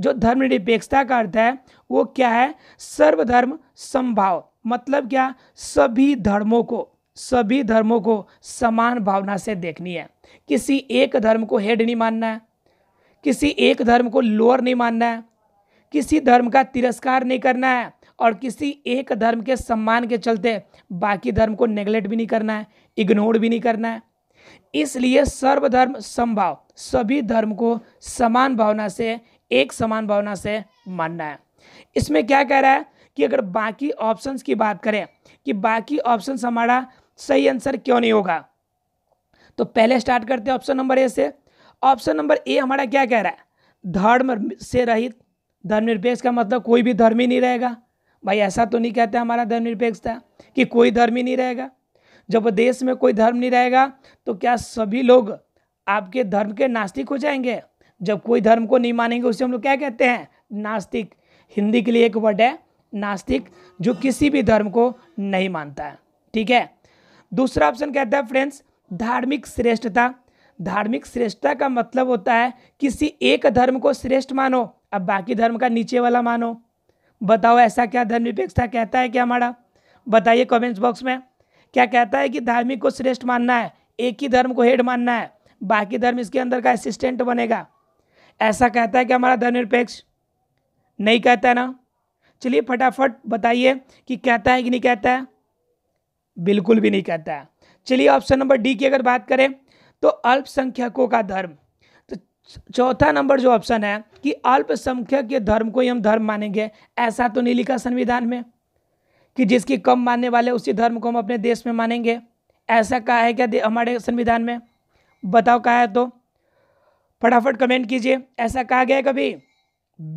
S1: जो धर्मनिरपेक्षता का अर्थ है वो क्या है सर्वधर्म समभाव मतलब क्या सभी धर्मों को सभी धर्मों को समान भावना से देखनी है किसी एक धर्म को हेड नहीं मानना है किसी एक धर्म को लोअर नहीं मानना है किसी धर्म का तिरस्कार नहीं करना है और किसी एक धर्म के सम्मान के चलते बाकी धर्म को नेगलेक्ट भी नहीं करना है इग्नोर भी नहीं करना है इसलिए सर्वधर्म समभाव सभी धर्म को समान भावना से एक समान भावना से मानना है इसमें क्या कह रहा है कि अगर बाकी ऑप्शंस की बात करें कि बाकी ऑप्शंस हमारा सही आंसर क्यों नहीं होगा तो पहले स्टार्ट करते हैं ऑप्शन नंबर ए से ऑप्शन नंबर ए हमारा क्या कह रहा है धर्म से रहित धर्मनिरपेक्ष का मतलब कोई भी धर्म ही नहीं रहेगा भाई ऐसा तो नहीं कहते हमारा धर्मनिरपेक्षता कि कोई धर्म ही नहीं रहेगा जब देश में कोई धर्म नहीं रहेगा तो क्या सभी लोग आपके धर्म के नास्तिक हो जाएंगे जब कोई धर्म को नहीं मानेंगे उसे हम लोग क्या कहते हैं नास्तिक हिंदी के लिए एक वर्ड है नास्तिक जो किसी भी धर्म को नहीं मानता है ठीक है दूसरा ऑप्शन कहता है फ्रेंड्स धार्मिक श्रेष्ठता धार्मिक श्रेष्ठता का मतलब होता है किसी एक धर्म को श्रेष्ठ मानो अब बाकी धर्म का नीचे वाला मानो बताओ ऐसा क्या धर्म निरपेक्षता कहता है क्या हमारा बताइए कमेंट्स बॉक्स में क्या कहता है कि धार्मिक को श्रेष्ठ मानना है एक ही धर्म को हेड मानना है बाकी धर्म इसके अंदर का असिस्टेंट बनेगा ऐसा कहता है कि हमारा धर्मनिरपेक्ष नहीं कहता है ना चलिए फटाफट बताइए कि कहता है कि नहीं कहता है बिल्कुल भी नहीं कहता है चलिए ऑप्शन नंबर डी की अगर बात करें तो अल्पसंख्यकों का धर्म तो चौथा नंबर जो ऑप्शन है कि अल्पसंख्यक के धर्म को ही हम धर्म मानेंगे ऐसा तो नहीं लिखा संविधान में कि जिसकी कम मानने वाले उसी धर्म को हम अपने देश में मानेंगे ऐसा कहा है क्या हमारे संविधान में बताओ कहा है तो फटाफट कमेंट कीजिए ऐसा कहा गया है कभी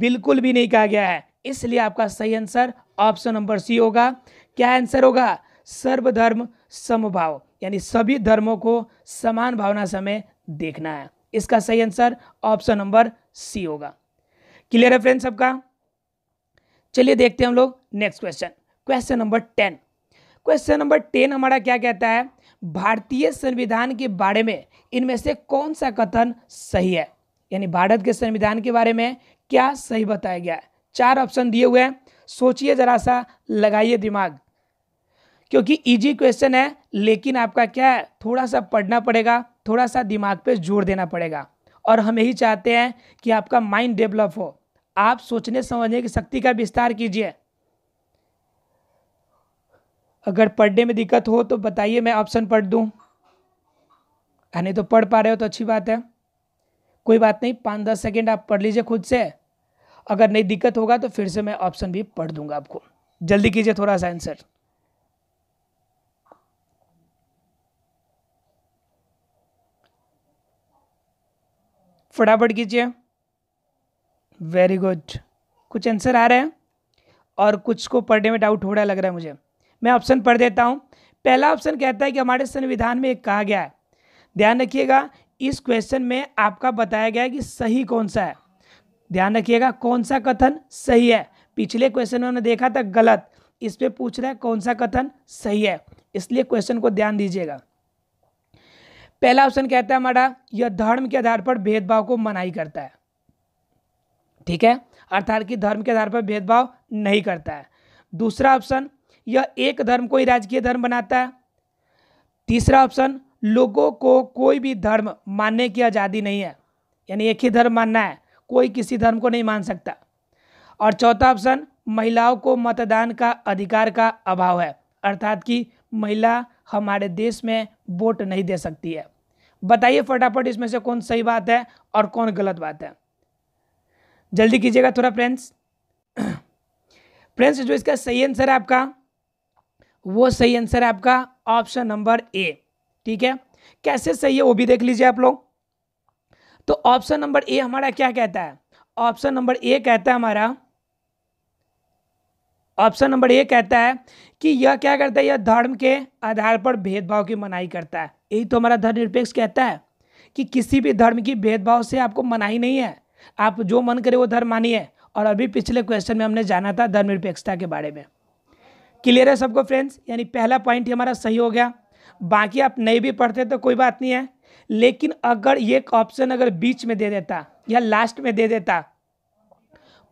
S1: बिल्कुल भी नहीं कहा गया है इसलिए आपका सही आंसर ऑप्शन नंबर सी होगा क्या आंसर होगा सर्वधर्म समभाव यानी सभी धर्मों को समान भावना समय देखना है इसका सही आंसर ऑप्शन नंबर सी होगा क्लियर है फ्रेंड्स सबका चलिए देखते हैं हम लोग next question question number ten question number ten हमारा क्या कहता है भारतीय संविधान के बारे में इनमें से कौन सा कथन सही है यानी भारत के संविधान के बारे में क्या सही बताया गया है चार ऑप्शन दिए हुए हैं सोचिए जरा सा लगाइए दिमाग क्योंकि इजी क्वेश्चन है लेकिन आपका क्या है थोड़ा सा पढ़ना पड़ेगा थोड़ा सा दिमाग पे जोर देना पड़ेगा और हम यही चाहते हैं कि आपका माइंड डेवलप हो आप सोचने समझने की शक्ति का विस्तार कीजिए अगर पढ़ने में दिक्कत हो तो बताइए मैं ऑप्शन पढ़ दूँ नहीं तो पढ़ पा रहे हो तो अच्छी बात है कोई बात नहीं पाँच दस सेकेंड आप पढ़ लीजिए खुद से अगर नहीं दिक्कत होगा तो फिर से मैं ऑप्शन भी पढ़ दूंगा आपको जल्दी कीजिए थोड़ा सा आंसर फटाफट कीजिए वेरी गुड कुछ आंसर आ रहे हैं और कुछ को पढ़ने में डाउट हो रहा लग रहा है मुझे मैं ऑप्शन पढ़ देता हूँ पहला ऑप्शन कहता है कि हमारे संविधान में एक कहा गया है ध्यान रखिएगा इस क्वेश्चन में आपका बताया गया है कि सही कौन सा है ध्यान रखिएगा कौन सा कथन सही है पिछले क्वेश्चन में हमने देखा था गलत इस पर पूछ रहा है कौन सा कथन सही है इसलिए क्वेश्चन को ध्यान दीजिएगा पहला ऑप्शन कहता है हमारा यह धर्म के आधार पर भेदभाव को मनाही करता है ठीक है अर्थात कि धर्म के आधार पर भेदभाव नहीं करता है दूसरा ऑप्शन यह एक धर्म को ही राजकीय धर्म बनाता है तीसरा ऑप्शन लोगों को कोई भी धर्म मानने की आज़ादी नहीं है यानी एक ही धर्म मानना है कोई किसी धर्म को नहीं मान सकता और चौथा ऑप्शन महिलाओं को मतदान का अधिकार का अभाव है अर्थात कि महिला हमारे देश में वोट नहीं दे सकती है बताइए फटाफट इसमें से कौन सही बात है और कौन गलत बात है जल्दी कीजिएगा थोड़ा फ्रेंड्स फ्रेंड्स जो इसका सही आंसर है आपका वो सही आंसर है आपका ऑप्शन नंबर ए ठीक है कैसे सही है वो भी देख लीजिए आप लोग तो ऑप्शन नंबर ए हमारा क्या कहता है ऑप्शन नंबर ए कहता है हमारा ऑप्शन नंबर ए कहता है कि यह क्या करता है यह धर्म के आधार पर भेदभाव की मनाही करता है यही तो हमारा धर्म निरपेक्ष कहता है कि किसी भी धर्म की भेदभाव से आपको मनाही नहीं है आप जो मन करे वो धर्म मानिए और अभी पिछले क्वेश्चन में हमने जाना था धर्मनिरपेक्षता के बारे में क्लियर है सबको फ्रेंड्स यानी पहला पॉइंट ही हमारा सही हो गया बाकी आप नहीं भी पढ़ते तो कोई बात नहीं है लेकिन अगर ये ऑप्शन अगर बीच में दे देता या लास्ट में दे देता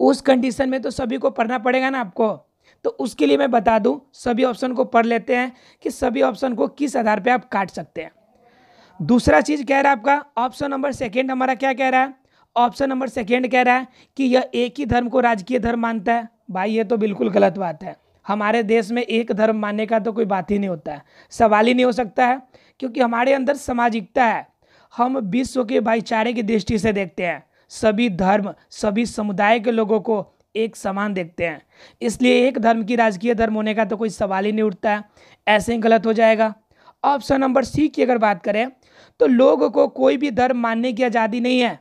S1: उस कंडीशन में तो सभी को पढ़ना पड़ेगा ना आपको तो उसके लिए मैं बता दूं सभी ऑप्शन को पढ़ लेते हैं कि सभी ऑप्शन को किस आधार पे आप काट सकते हैं दूसरा चीज़ कह रहा है आपका ऑप्शन नंबर सेकेंड हमारा क्या कह रहा है ऑप्शन नंबर सेकेंड कह रहा है कि यह एक ही धर्म को राजकीय धर्म मानता है भाई ये तो बिल्कुल गलत बात है हमारे देश में एक धर्म मानने का तो कोई बात ही नहीं होता है सवाल ही नहीं हो सकता है क्योंकि हमारे अंदर सामाजिकता है हम विश्व के भाईचारे की दृष्टि से देखते हैं सभी धर्म सभी समुदाय के लोगों को एक समान देखते हैं इसलिए एक धर्म की राजकीय धर्म होने का तो कोई सवाल ही नहीं उठता है ऐसे ही गलत हो जाएगा ऑप्शन नंबर सी की अगर बात करें तो लोगों को कोई भी धर्म मानने की आज़ादी नहीं है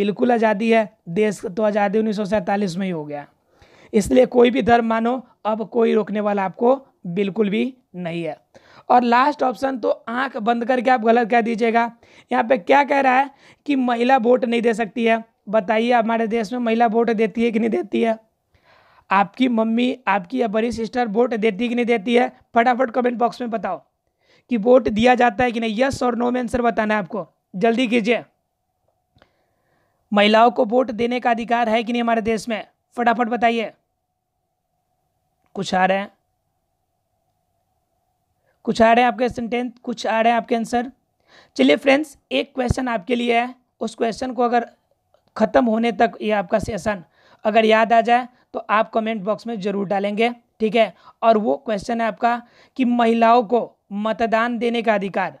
S1: बिल्कुल आज़ादी है देश तो आज़ादी उन्नीस में ही हो गया इसलिए कोई भी धर्म मानो अब कोई रोकने वाला आपको बिल्कुल भी नहीं है और लास्ट ऑप्शन तो आंख बंद करके आप गलत कह दीजिएगा यहाँ पे क्या कह रहा है कि महिला वोट नहीं दे सकती है बताइए हमारे देश में महिला वोट देती है कि नहीं देती है आपकी मम्मी आपकी या बड़ी सिस्टर वोट देती कि नहीं देती है फटाफट कमेंट बॉक्स में बताओ कि वोट दिया जाता है कि नहीं यस और नो में आंसर बताना है आपको जल्दी कीजिए महिलाओं को वोट देने का अधिकार है कि नहीं हमारे देश में फटाफट बताइए कुछ आ रहे हैं कुछ आ रहे हैं आपके सेंटेंस कुछ आ रहे हैं आपके आंसर चलिए फ्रेंड्स एक क्वेश्चन आपके लिए है उस क्वेश्चन को अगर ख़त्म होने तक ये आपका सेशन अगर याद आ जाए तो आप कमेंट बॉक्स में ज़रूर डालेंगे ठीक है और वो क्वेश्चन है आपका कि महिलाओं को मतदान देने का अधिकार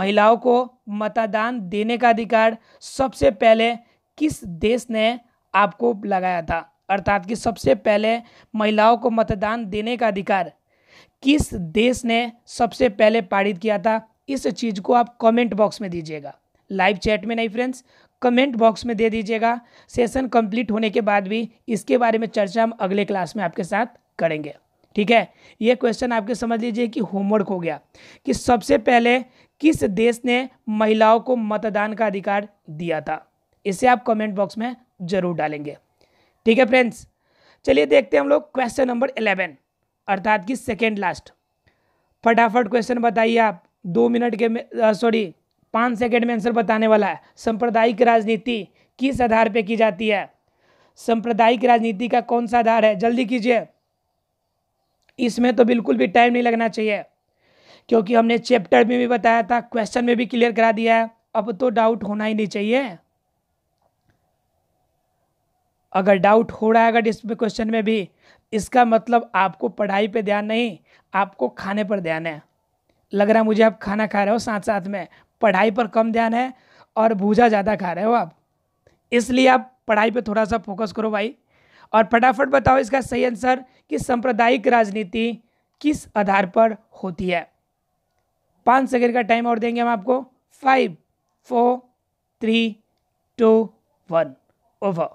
S1: महिलाओं को मतदान देने का अधिकार सबसे पहले किस देश ने आपको लगाया था अर्थात कि सबसे पहले महिलाओं को मतदान देने का अधिकार किस देश ने सबसे पहले पारित किया था इस चीज़ को आप कमेंट बॉक्स में दीजिएगा लाइव चैट में नहीं फ्रेंड्स कमेंट बॉक्स में दे दीजिएगा सेशन कंप्लीट होने के बाद भी इसके बारे में चर्चा हम अगले क्लास में आपके साथ करेंगे ठीक है ये क्वेश्चन आपके समझ लीजिए कि होमवर्क हो गया कि सबसे पहले किस देश ने महिलाओं को मतदान का अधिकार दिया था इसे आप कमेंट बॉक्स में ज़रूर डालेंगे ठीक है फ्रेंड्स चलिए देखते हैं हम लोग क्वेश्चन नंबर इलेवन अर्थात कि सेकेंड लास्ट फटाफट क्वेश्चन बताइए आप दो मिनट के सॉरी पाँच सेकेंड में आंसर बताने वाला है सांप्रदायिक राजनीति किस आधार पर की जाती है सांप्रदायिक राजनीति का कौन सा आधार है जल्दी कीजिए इसमें तो बिल्कुल भी टाइम नहीं लगना चाहिए क्योंकि हमने चैप्टर में भी बताया था क्वेश्चन में भी क्लियर करा दिया है अब तो डाउट होना ही नहीं चाहिए अगर डाउट हो रहा है अगर इस क्वेश्चन में भी इसका मतलब आपको पढ़ाई पे ध्यान नहीं आपको खाने पर ध्यान है लग रहा है मुझे आप खाना खा रहे हो साथ साथ में पढ़ाई पर कम ध्यान है और भूजा ज़्यादा खा रहे हो आप इसलिए आप पढ़ाई पे थोड़ा सा फोकस करो भाई और फटाफट बताओ इसका सही आंसर कि सांप्रदायिक राजनीति किस आधार पर होती है पाँच सेकेंड का टाइम और देंगे हम आपको five four three two one over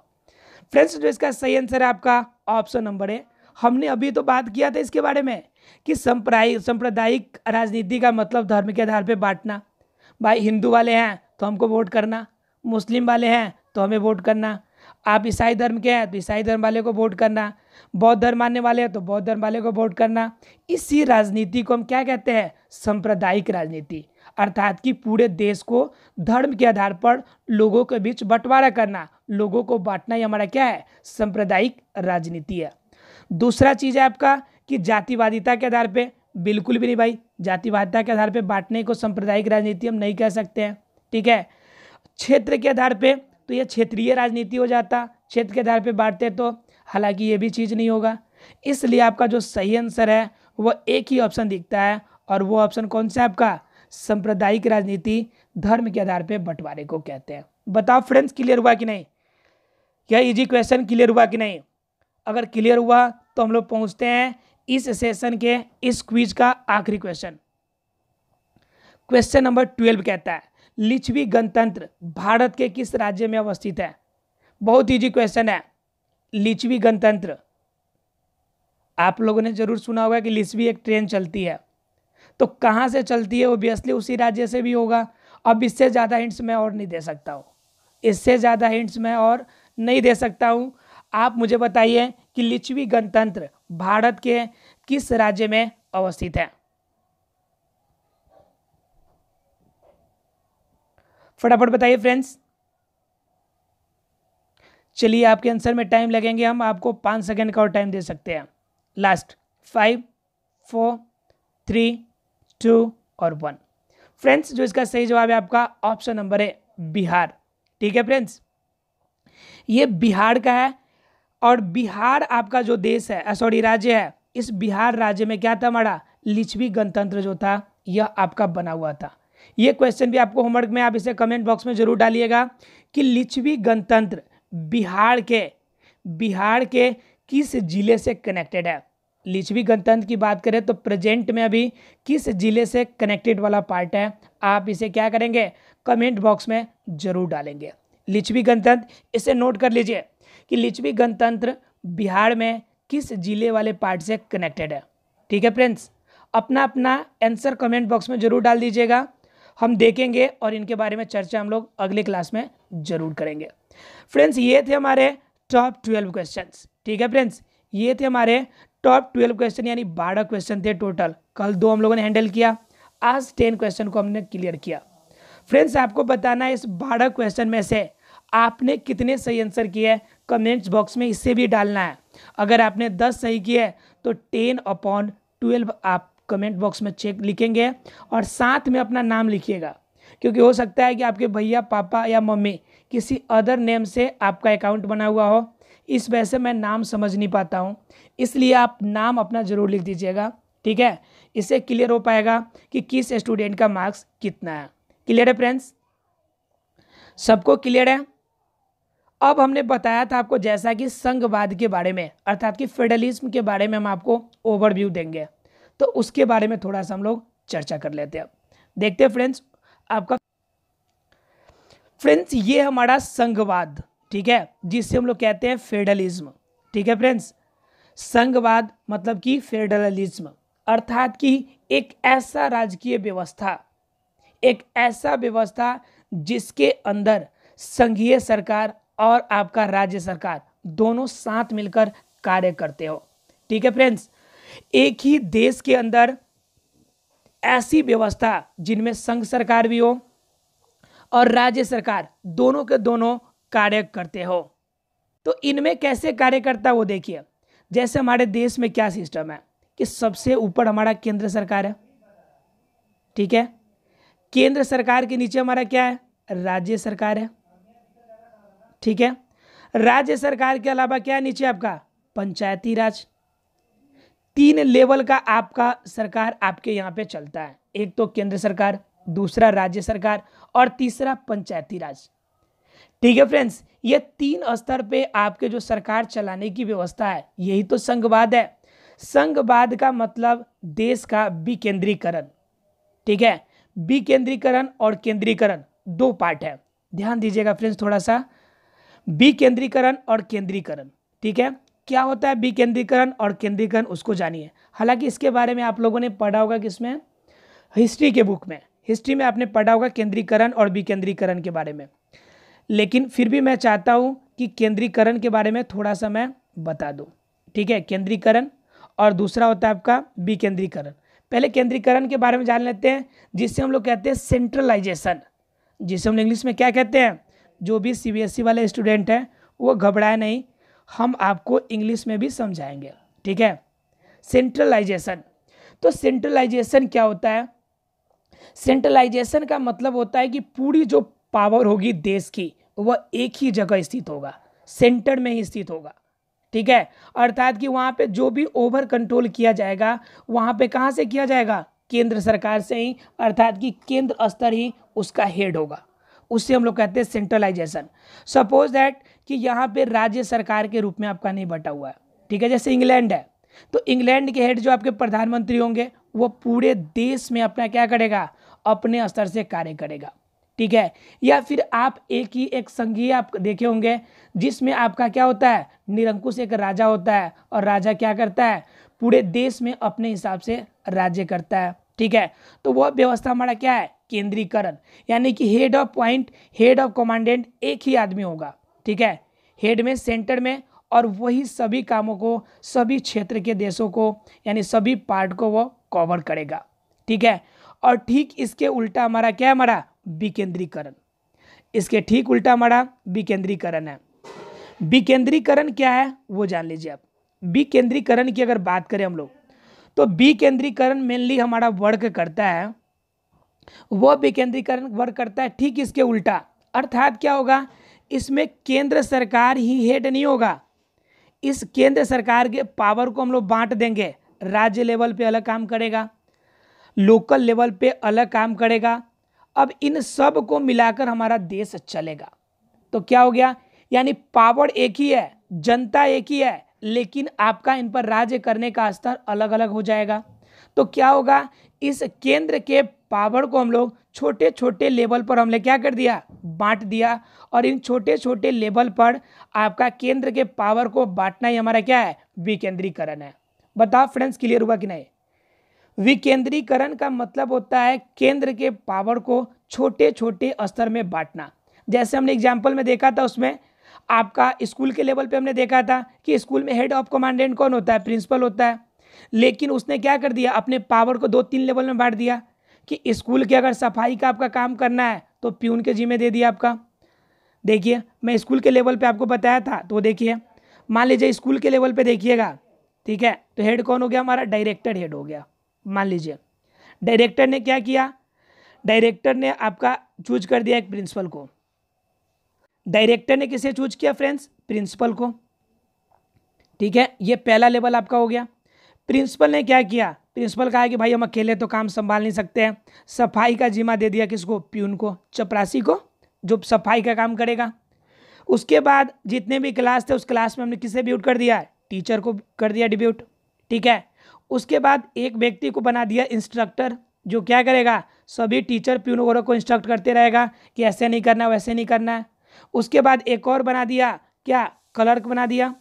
S1: friends जो इसका सही आंसर है आपका ऑप्शन नंबर है हमने अभी तो बात किया था इसके बारे में कि संप्राय सांप्रदायिक राजनीति का मतलब धर्म के आधार पर बांटना भाई हिंदू वाले हैं तो हमको वोट करना मुस्लिम वाले हैं तो हमें वोट करना आप ईसाई धर्म के हैं तो ईसाई धर्म वाले को वोट करना बौद्ध धर्म मानने वाले हैं तो बौद्ध धर्म वाले को वोट करना इसी राजनीति को हम क्या कहते हैं सांप्रदायिक राजनीति अर्थात कि पूरे देश को धर्म के आधार पर लोगों के बीच बंटवारा करना लोगों को बांटना ही हमारा क्या है सांप्रदायिक राजनीति है दूसरा चीज़ है आपका कि जातिवादिता के आधार पे बिल्कुल भी नहीं भाई जातिवादिता के आधार पे बांटने को सांप्रदायिक राजनीति हम नहीं कह सकते हैं ठीक है क्षेत्र के आधार पर तो यह क्षेत्रीय राजनीति हो जाता क्षेत्र के आधार पर बांटते तो हालांकि ये भी चीज़ नहीं होगा इसलिए आपका जो सही आंसर है वह एक ही ऑप्शन दिखता है और वो ऑप्शन कौन सा है आपका सांप्रदायिक राजनीति धर्म के आधार पर बंटवारे को कहते हैं बताओ फ्रेंड्स क्लियर हुआ कि नहीं क्या इजी क्वेश्चन क्लियर हुआ कि नहीं अगर क्लियर हुआ तो हम लोग पहुंचते हैं इस सेशन के इस क्विज का आखिरी क्वेश्चन क्वेश्चन नंबर ट्वेल्व कहता है लिच्छवी गणतंत्र भारत के किस राज्य में अवस्थित है बहुत इजी क्वेश्चन है लिच्छवी गणतंत्र आप लोगों ने जरूर सुना होगा कि लिच्छवी एक ट्रेन चलती है तो कहाँ से चलती है ओबियसली उसी राज्य से भी होगा अब इससे ज़्यादा हिंट्स मैं और नहीं दे सकता हूँ इससे ज़्यादा हिंट्स मैं और नहीं दे सकता हूँ आप मुझे बताइए कि लिच्वी गणतंत्र भारत के किस राज्य में अवस्थित है फटाफट बताइए फ्रेंड्स चलिए आपके आंसर में टाइम लगेंगे हम आपको पाँच सेकंड का और टाइम दे सकते हैं last five four three two और वन फ्रेंड्स जो इसका सही जवाब है आपका ऑप्शन नंबर है बिहार ठीक है फ्रेंड्स ये बिहार का है और बिहार आपका जो देश है सॉरी राज्य है इस बिहार राज्य में क्या था हमारा लिच्छवी गणतंत्र जो था यह आपका बना हुआ था ये क्वेश्चन भी आपको होमवर्क में आप इसे कमेंट बॉक्स में जरूर डालिएगा कि लिच्छवी गणतंत्र बिहार के बिहार के किस जिले से कनेक्टेड है लिछवी गणतंत्र की बात करें तो प्रेजेंट में अभी किस जिले से कनेक्टेड वाला पार्ट है आप इसे क्या करेंगे कमेंट बॉक्स में जरूर डालेंगे लिछवी गणतंत्र इसे नोट कर लीजिए कि लिछवी गणतंत्र बिहार में किस जिले वाले पार्ट से कनेक्टेड है ठीक है फ्रेंड्स अपना अपना आंसर कमेंट बॉक्स में ज़रूर डाल दीजिएगा हम देखेंगे और इनके बारे में चर्चा हम लोग अगले क्लास में ज़रूर करेंगे फ्रेंड्स ये थे हमारे टॉप ट्वेल्व क्वेश्चंस ठीक है फ्रेंड्स ये थे हमारे टॉप ट्वेल्व क्वेश्चन यानी बारह क्वेश्चन थे टोटल कल दो हम लोगों ने हैंडल किया आज टेन क्वेश्चन को हमने क्लियर किया फ्रेंड्स आपको बताना है इस बारह क्वेश्चन में से आपने कितने सही आंसर किए कमेंट्स बॉक्स में इसे भी डालना है अगर आपने दस सही किए तो टेन अपॉन ट्वेल्व आप कमेंट बॉक्स में चेक लिखेंगे और साथ में अपना नाम लिखिएगा क्योंकि हो सकता है कि आपके भैया पापा या मम्मी किसी अदर नेम से आपका अकाउंट बना हुआ हो इस वजह से मैं नाम समझ नहीं पाता हूँ इसलिए आप नाम अपना ज़रूर लिख दीजिएगा ठीक है इससे क्लियर हो पाएगा कि किस स्टूडेंट का मार्क्स कितना है क्लियर है फ्रेंड्स सबको क्लियर है अब हमने बताया था आपको जैसा कि संघवाद के बारे में अर्थात कि फेडरलिज्म के बारे में हम आपको ओवरव्यू देंगे तो उसके बारे में थोड़ा सा हम लोग चर्चा कर लेते हैं देखते हैं फ्रेंड्स आपका फ्रेंड्स ये हमारा संघवाद ठीक है जिससे हम लोग कहते हैं फेडरलिज्म ठीक है फ्रेंड्स संघवाद मतलब कि फेडरलिज्म अर्थात कि एक ऐसा राजकीय व्यवस्था एक ऐसा व्यवस्था जिसके अंदर संघीय सरकार और आपका राज्य सरकार दोनों साथ मिलकर कार्य करते हो ठीक है फ्रेंड्स एक ही देश के अंदर ऐसी व्यवस्था जिनमें संघ सरकार भी हो और राज्य सरकार दोनों के दोनों कार्य करते हो तो इनमें कैसे कार्य करता वो देखिए जैसे हमारे देश में क्या सिस्टम है कि सबसे ऊपर हमारा केंद्र सरकार है ठीक है केंद्र सरकार के नीचे हमारा क्या है राज्य सरकार है ठीक है राज्य सरकार के अलावा क्या है नीचे आपका पंचायती राज तीन लेवल का आपका सरकार आपके यहाँ पे चलता है एक तो केंद्र सरकार दूसरा राज्य सरकार और तीसरा पंचायती राज ठीक है फ्रेंड्स ये तीन स्तर पे आपके जो सरकार चलाने की व्यवस्था है यही तो संघवाद है संघवाद का मतलब देश का विकेंद्रीकरण ठीक है विकेंद्रीकरण और केंद्रीकरण दो पार्ट है ध्यान दीजिएगा फ्रेंड्स थोड़ा सा विकेंद्रीकरण और केंद्रीकरण ठीक है क्या होता है विकेंद्रीकरण और केंद्रीकरण उसको जानिए हालांकि इसके बारे में आप लोगों ने पढ़ा होगा किसमें हिस्ट्री के बुक में हिस्ट्री में आपने पढ़ा होगा केंद्रीकरण और विकेंद्रीकरण के बारे में लेकिन फिर भी मैं चाहता हूँ कि केंद्रीकरण के बारे में थोड़ा सा मैं बता दूँ ठीक है केंद्रीकरण और दूसरा होता है आपका विकेंद्रीकरण पहले केंद्रीकरण के बारे में जान लेते हैं जिससे हम लोग कहते हैं सेंट्रलाइजेशन जिसे हम इंग्लिश में क्या कहते हैं जो भी सी e वाले स्टूडेंट हैं वो घबराए नहीं हम आपको इंग्लिश में भी समझाएंगे ठीक है सेंट्रलाइजेशन तो सेंट्रलाइजेशन क्या होता है सेंट्रलाइजेशन का मतलब होता है कि पूरी जो पावर होगी देश की वह एक ही जगह स्थित होगा सेंटर में ही स्थित होगा ठीक है अर्थात कि वहाँ पे जो भी ओवर कंट्रोल किया जाएगा वहाँ पे कहाँ से किया जाएगा केंद्र सरकार से ही अर्थात कि केंद्र स्तर ही उसका हेड होगा उससे हम लोग कहते हैं सेंट्रलाइजेशन सपोज दैट कि यहाँ पे राज्य सरकार के रूप में आपका नहीं बटा हुआ है ठीक है जैसे इंग्लैंड है तो इंग्लैंड के हेड जो आपके प्रधानमंत्री होंगे वो पूरे देश में अपना क्या करेगा अपने स्तर से कार्य करेगा ठीक है या फिर आप एक ही एक संघीय आप देखे होंगे जिसमें आपका क्या होता है निरंकुश एक राजा होता है और राजा क्या करता है पूरे देश में अपने हिसाब से राज्य करता है ठीक है तो वह व्यवस्था हमारा क्या है केंद्रीकरण यानी कि head of point head of commandant एक ही आदमी होगा ठीक है हेड में सेंटर में और वही सभी कामों को सभी क्षेत्र के देशों को यानी सभी पार्ट को वो कवर करेगा ठीक है और ठीक इसके उल्टा हमारा क्या है हमारा विकेंद्रीकरण इसके ठीक उल्टा हमारा विकेंद्रीकरण है विकेंद्रीकरण क्या है वो जान लीजिए आप विकेंद्रीकरण की अगर बात करें हम लोग तो विकेंद्रीकरण मेनली हमारा वर्क करता है वह विकेंद्रीकरण वर्क करता है ठीक इसके उल्टा अर्थात क्या होगा इसमें केंद्र सरकार ही हेड नहीं होगा इस केंद्र सरकार के पावर को हम लोग बांट देंगे राज्य लेवल पे अलग काम करेगा लोकल लेवल पे अलग काम करेगा अब इन सब को मिलाकर हमारा देश चलेगा तो क्या हो गया यानी पावर एक ही है जनता एक ही है लेकिन आपका इन पर राज्य करने का स्तर अलग अलग हो जाएगा तो क्या होगा इस केंद्र के पावर को हम लोग छोटे छोटे लेवल पर हमने क्या कर दिया बांट दिया और इन छोटे छोटे लेवल पर आपका केंद्र के पावर को बांटना ही हमारा क्या है विकेंद्रीकरण है बताओ फ्रेंड्स क्लियर हुआ कि नहीं विकेंद्रीकरण का मतलब होता है केंद्र के पावर को छोटे छोटे स्तर में बांटना जैसे हमने एग्जाम्पल में देखा था उसमें आपका स्कूल के लेवल पे हमने देखा था कि स्कूल में हेड ऑफ कमांडेंट कौन होता है प्रिंसिपल होता है लेकिन उसने क्या कर दिया अपने पावर को दो तीन लेवल में बांट दिया कि स्कूल के अगर सफाई का आपका काम करना है तो प्यून के जिम्मे दे दिया आपका देखिए मैं स्कूल के लेवल पर आपको बताया था तो देखिए मान लीजिए स्कूल के लेवल पर देखिएगा ठीक है तो हेड कौन हो गया हमारा डायरेक्टर हेड हो गया मान लीजिए डायरेक्टर ने क्या किया डायरेक्टर ने आपका चूज कर दिया एक प्रिंसिपल को डायरेक्टर ने किसे चूज किया फ्रेंड्स प्रिंसिपल को ठीक है ये पहला लेवल आपका हो गया प्रिंसिपल ने क्या किया प्रिंसिपल कहा कि भाई हम अकेले तो काम संभाल नहीं सकते हैं सफाई का जिम्मा दे दिया किसको प्यून को चपरासी को जो सफाई का काम करेगा उसके बाद जितने भी क्लास थे उस क्लास में हमने किसे ब्यूट कर दिया टीचर को कर दिया डिब्यूट ठीक है उसके बाद एक व्यक्ति को बना दिया इंस्ट्रक्टर जो क्या करेगा सभी टीचर प्यून वगैरह को इंस्ट्रक्ट करते रहेगा कि ऐसे नहीं करना वैसे नहीं करना उसके बाद एक और बना दिया क्या क्लर्क बना दिया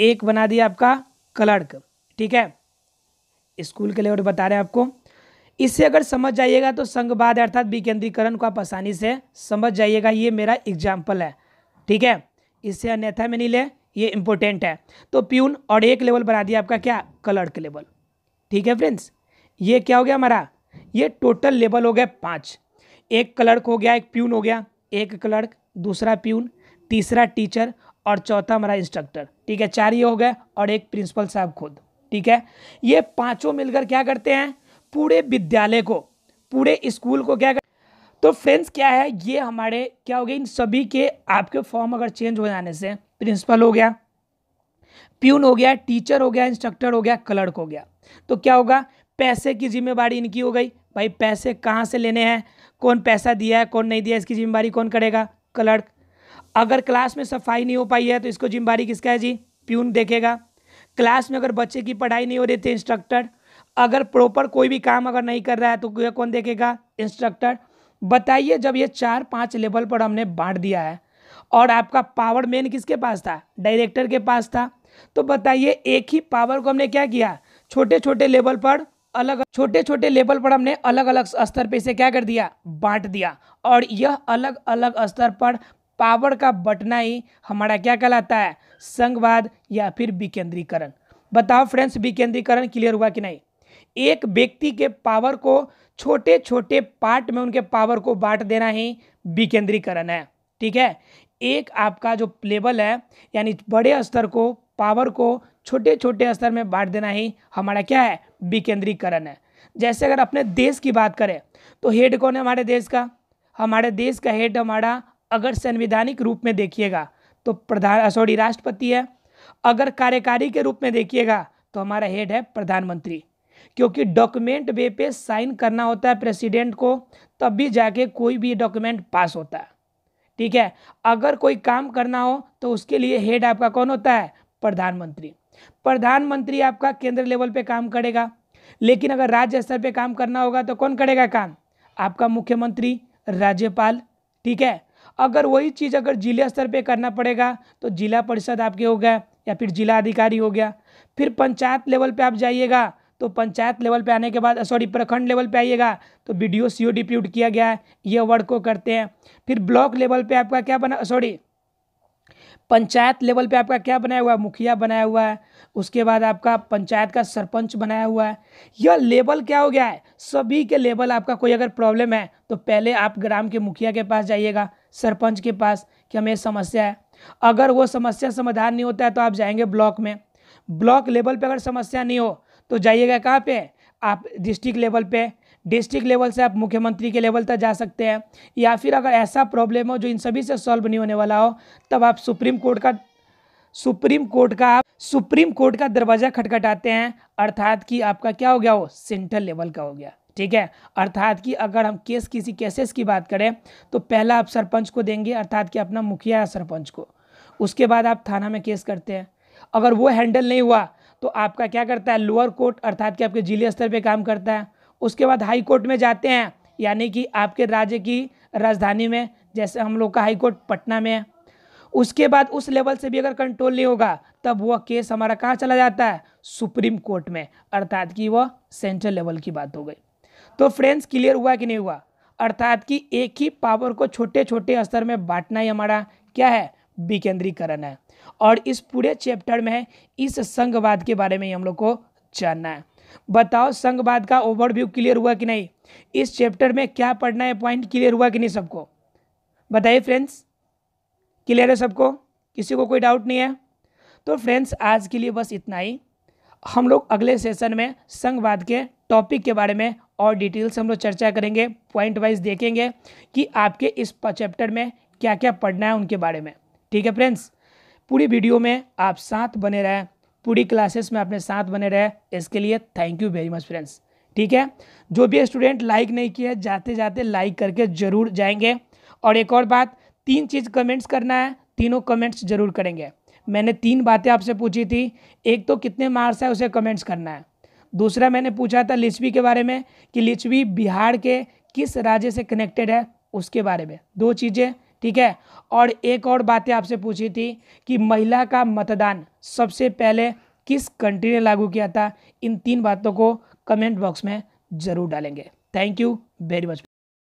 S1: एक बना दिया आपका क्लर्क ठीक है स्कूल के लेवल बता रहे हैं आपको इससे अगर समझ जाइएगा तो संघवाद अर्थात विकेंद्रीकरण को आप आसानी से समझ जाइएगा ये मेरा एग्जाम्पल है ठीक है इससे अन्यथा में नहीं ले ये इंपॉर्टेंट है तो प्यून और एक लेवल बना दिया आपका क्या कलर के लेवल ठीक है फ्रेंड्स ये क्या हो गया हमारा ये टोटल लेवल हो गया पाँच एक क्लर्क हो गया एक प्यून हो गया एक क्लर्क दूसरा प्यून तीसरा टीचर और चौथा हमारा इंस्ट्रक्टर ठीक है चार ये हो गए और एक प्रिंसिपल साहब खुद ठीक है ये पांचों मिलकर क्या करते हैं पूरे विद्यालय को पूरे स्कूल को क्या कर... तो फ्रेंड्स क्या है ये हमारे क्या हो गए इन सभी के आपके फॉर्म अगर चेंज हो जाने से प्रिंसिपल हो गया प्यून हो गया टीचर हो गया इंस्ट्रक्टर हो गया क्लर्क हो गया तो क्या होगा पैसे की जिम्मेवारी इनकी हो गई भाई पैसे कहाँ से लेने हैं कौन पैसा दिया है कौन नहीं दिया इसकी जिम्मेवारी कौन करेगा क्लर्क अगर क्लास में सफाई नहीं हो पाई है तो इसको जिम्मेवारी किसका है जी प्यून देखेगा क्लास में अगर बच्चे की पढ़ाई नहीं हो रही थी इंस्ट्रक्टर अगर प्रॉपर कोई भी काम अगर नहीं कर रहा है तो कौन देखेगा इंस्ट्रक्टर बताइए जब ये चार पांच लेवल पर हमने बांट दिया है और आपका पावर मेन किसके पास था डायरेक्टर के पास था तो बताइए एक ही पावर को हमने क्या किया छोटे छोटे लेवल पर अलग छोटे छोटे लेवल पर हमने अलग अलग स्तर पे इसे क्या कर दिया बांट दिया और यह अलग अलग स्तर पर पावर का बटना ही हमारा क्या कहलाता है संघवाद या फिर विकेंद्रीकरण बताओ फ्रेंड्स विकेंद्रीकरण क्लियर हुआ कि नहीं एक व्यक्ति के पावर को छोटे छोटे पार्ट में उनके पावर को बांट देना ही विकेंद्रीकरण है ठीक है एक आपका जो लेवल है यानी बड़े स्तर को पावर को छोटे छोटे स्तर में बांट देना ही हमारा क्या है विकेंद्रीकरण है जैसे अगर अपने देश की बात करें तो हेड कौन है हमारे देश का हमारे देश का हेड हमारा अगर संविधानिक रूप में देखिएगा तो प्रधान सॉरी राष्ट्रपति है अगर कार्यकारी के रूप में देखिएगा तो हमारा हेड है प्रधानमंत्री क्योंकि डॉक्यूमेंट वे पे साइन करना होता है प्रेसिडेंट को तब भी जाके कोई भी डॉक्यूमेंट पास होता है ठीक है अगर कोई काम करना हो तो उसके लिए हेड आपका कौन होता है प्रधानमंत्री प्रधानमंत्री आपका केंद्र लेवल पे काम करेगा लेकिन अगर राज्य स्तर पे काम करना होगा तो कौन करेगा काम आपका मुख्यमंत्री राज्यपाल ठीक है अगर वही चीज़ अगर जिले स्तर पे करना पड़ेगा तो जिला परिषद आपके हो गया या फिर जिला अधिकारी हो गया फिर पंचायत लेवल पे आप जाइएगा तो पंचायत लेवल पे आने के बाद सॉरी प्रखंड लेवल पे आइएगा तो B D O C O depute किया गया है ये वर्ड को करते हैं फिर ब्लॉक लेवल पे आपका क्या बना सॉरी पंचायत लेवल पे आपका क्या बनाया हुआ है मुखिया बनाया हुआ है उसके बाद आपका पंचायत का सरपंच बनाया हुआ है यह लेवल क्या हो गया है सभी के लेवल आपका कोई अगर प्रॉब्लम है तो पहले आप ग्राम के मुखिया के पास जाइएगा सरपंच के पास कि हमें समस्या है अगर वो समस्या समाधान नहीं होता है तो आप जाएंगे ब्लॉक में ब्लॉक लेवल पर अगर समस्या नहीं हो तो जाइएगा कहाँ पे आप डिस्ट्रिक्ट लेवल पे डिस्ट्रिक्ट लेवल से आप मुख्यमंत्री के लेवल तक जा सकते हैं या फिर अगर ऐसा प्रॉब्लम हो जो इन सभी से सॉल्व नहीं होने वाला हो तब आप सुप्रीम कोर्ट का सुप्रीम कोर्ट का आप सुप्रीम कोर्ट का दरवाज़ा खटखटाते हैं अर्थात कि आपका क्या हो गया वो सेंट्रल लेवल का हो गया ठीक है अर्थात कि अगर हम केस किसी केसेस की बात करें तो पहला आप सरपंच को देंगे अर्थात कि अपना मुखिया सरपंच को उसके बाद आप थाना में केस करते हैं अगर वो हैंडल नहीं हुआ तो आपका क्या करता है लोअर कोर्ट अर्थात कि आपके जिले स्तर पर काम करता है उसके बाद हाई कोर्ट में जाते हैं यानी कि आपके राज्य की राजधानी में जैसे हम लोग का हाई कोर्ट पटना में है उसके बाद उस लेवल से भी अगर कंट्रोल नहीं होगा तब वह केस हमारा कहाँ चला जाता है सुप्रीम कोर्ट में अर्थात कि वह सेंट्रल लेवल की बात हो गई तो फ्रेंड्स क्लियर हुआ कि नहीं हुआ अर्थात कि एक ही पावर को छोटे छोटे स्तर में बांटना ही हमारा क्या है विकेंद्रीकरण है और इस पूरे चैप्टर में इस संघवाद के बारे में हम लोग को जानना है बताओ संघवाद का ओवरव्यू क्लियर हुआ कि नहीं इस चैप्टर में क्या पढ़ना है पॉइंट क्लियर हुआ कि नहीं सबको बताइए फ्रेंड्स क्लियर है सबको किसी को कोई डाउट नहीं है तो फ्रेंड्स आज के लिए बस इतना ही हम लोग अगले सेशन में संघवाद के टॉपिक के बारे में और डिटेल्स हम लोग चर्चा करेंगे पॉइंट वाइज देखेंगे कि आपके इस चैप्टर में क्या क्या पढ़ना है उनके बारे में ठीक है फ्रेंड्स पूरी वीडियो में आप साथ बने रहें पूरी क्लासेस में अपने साथ बने रहें इसके लिए thank you very much friends ठीक है जो भी स्टूडेंट लाइक नहीं किया जाते जाते लाइक करके ज़रूर जाएंगे और एक और बात तीन चीज़ कमेंट्स करना है तीनों कमेंट्स जरूर करेंगे मैंने तीन बातें आपसे पूछी थी एक तो कितने मार्क्स है उसे कमेंट्स करना है दूसरा मैंने पूछा था लिचवी के बारे में कि लिचवी बिहार के किस राज्य से कनेक्टेड है उसके बारे में दो चीज़ें ठीक है और एक और बातें आपसे पूछी थी कि महिला का मतदान सबसे पहले किस कंट्री ने लागू किया था इन तीन बातों को कमेंट बॉक्स में ज़रूर डालेंगे थैंक यू वेरी मच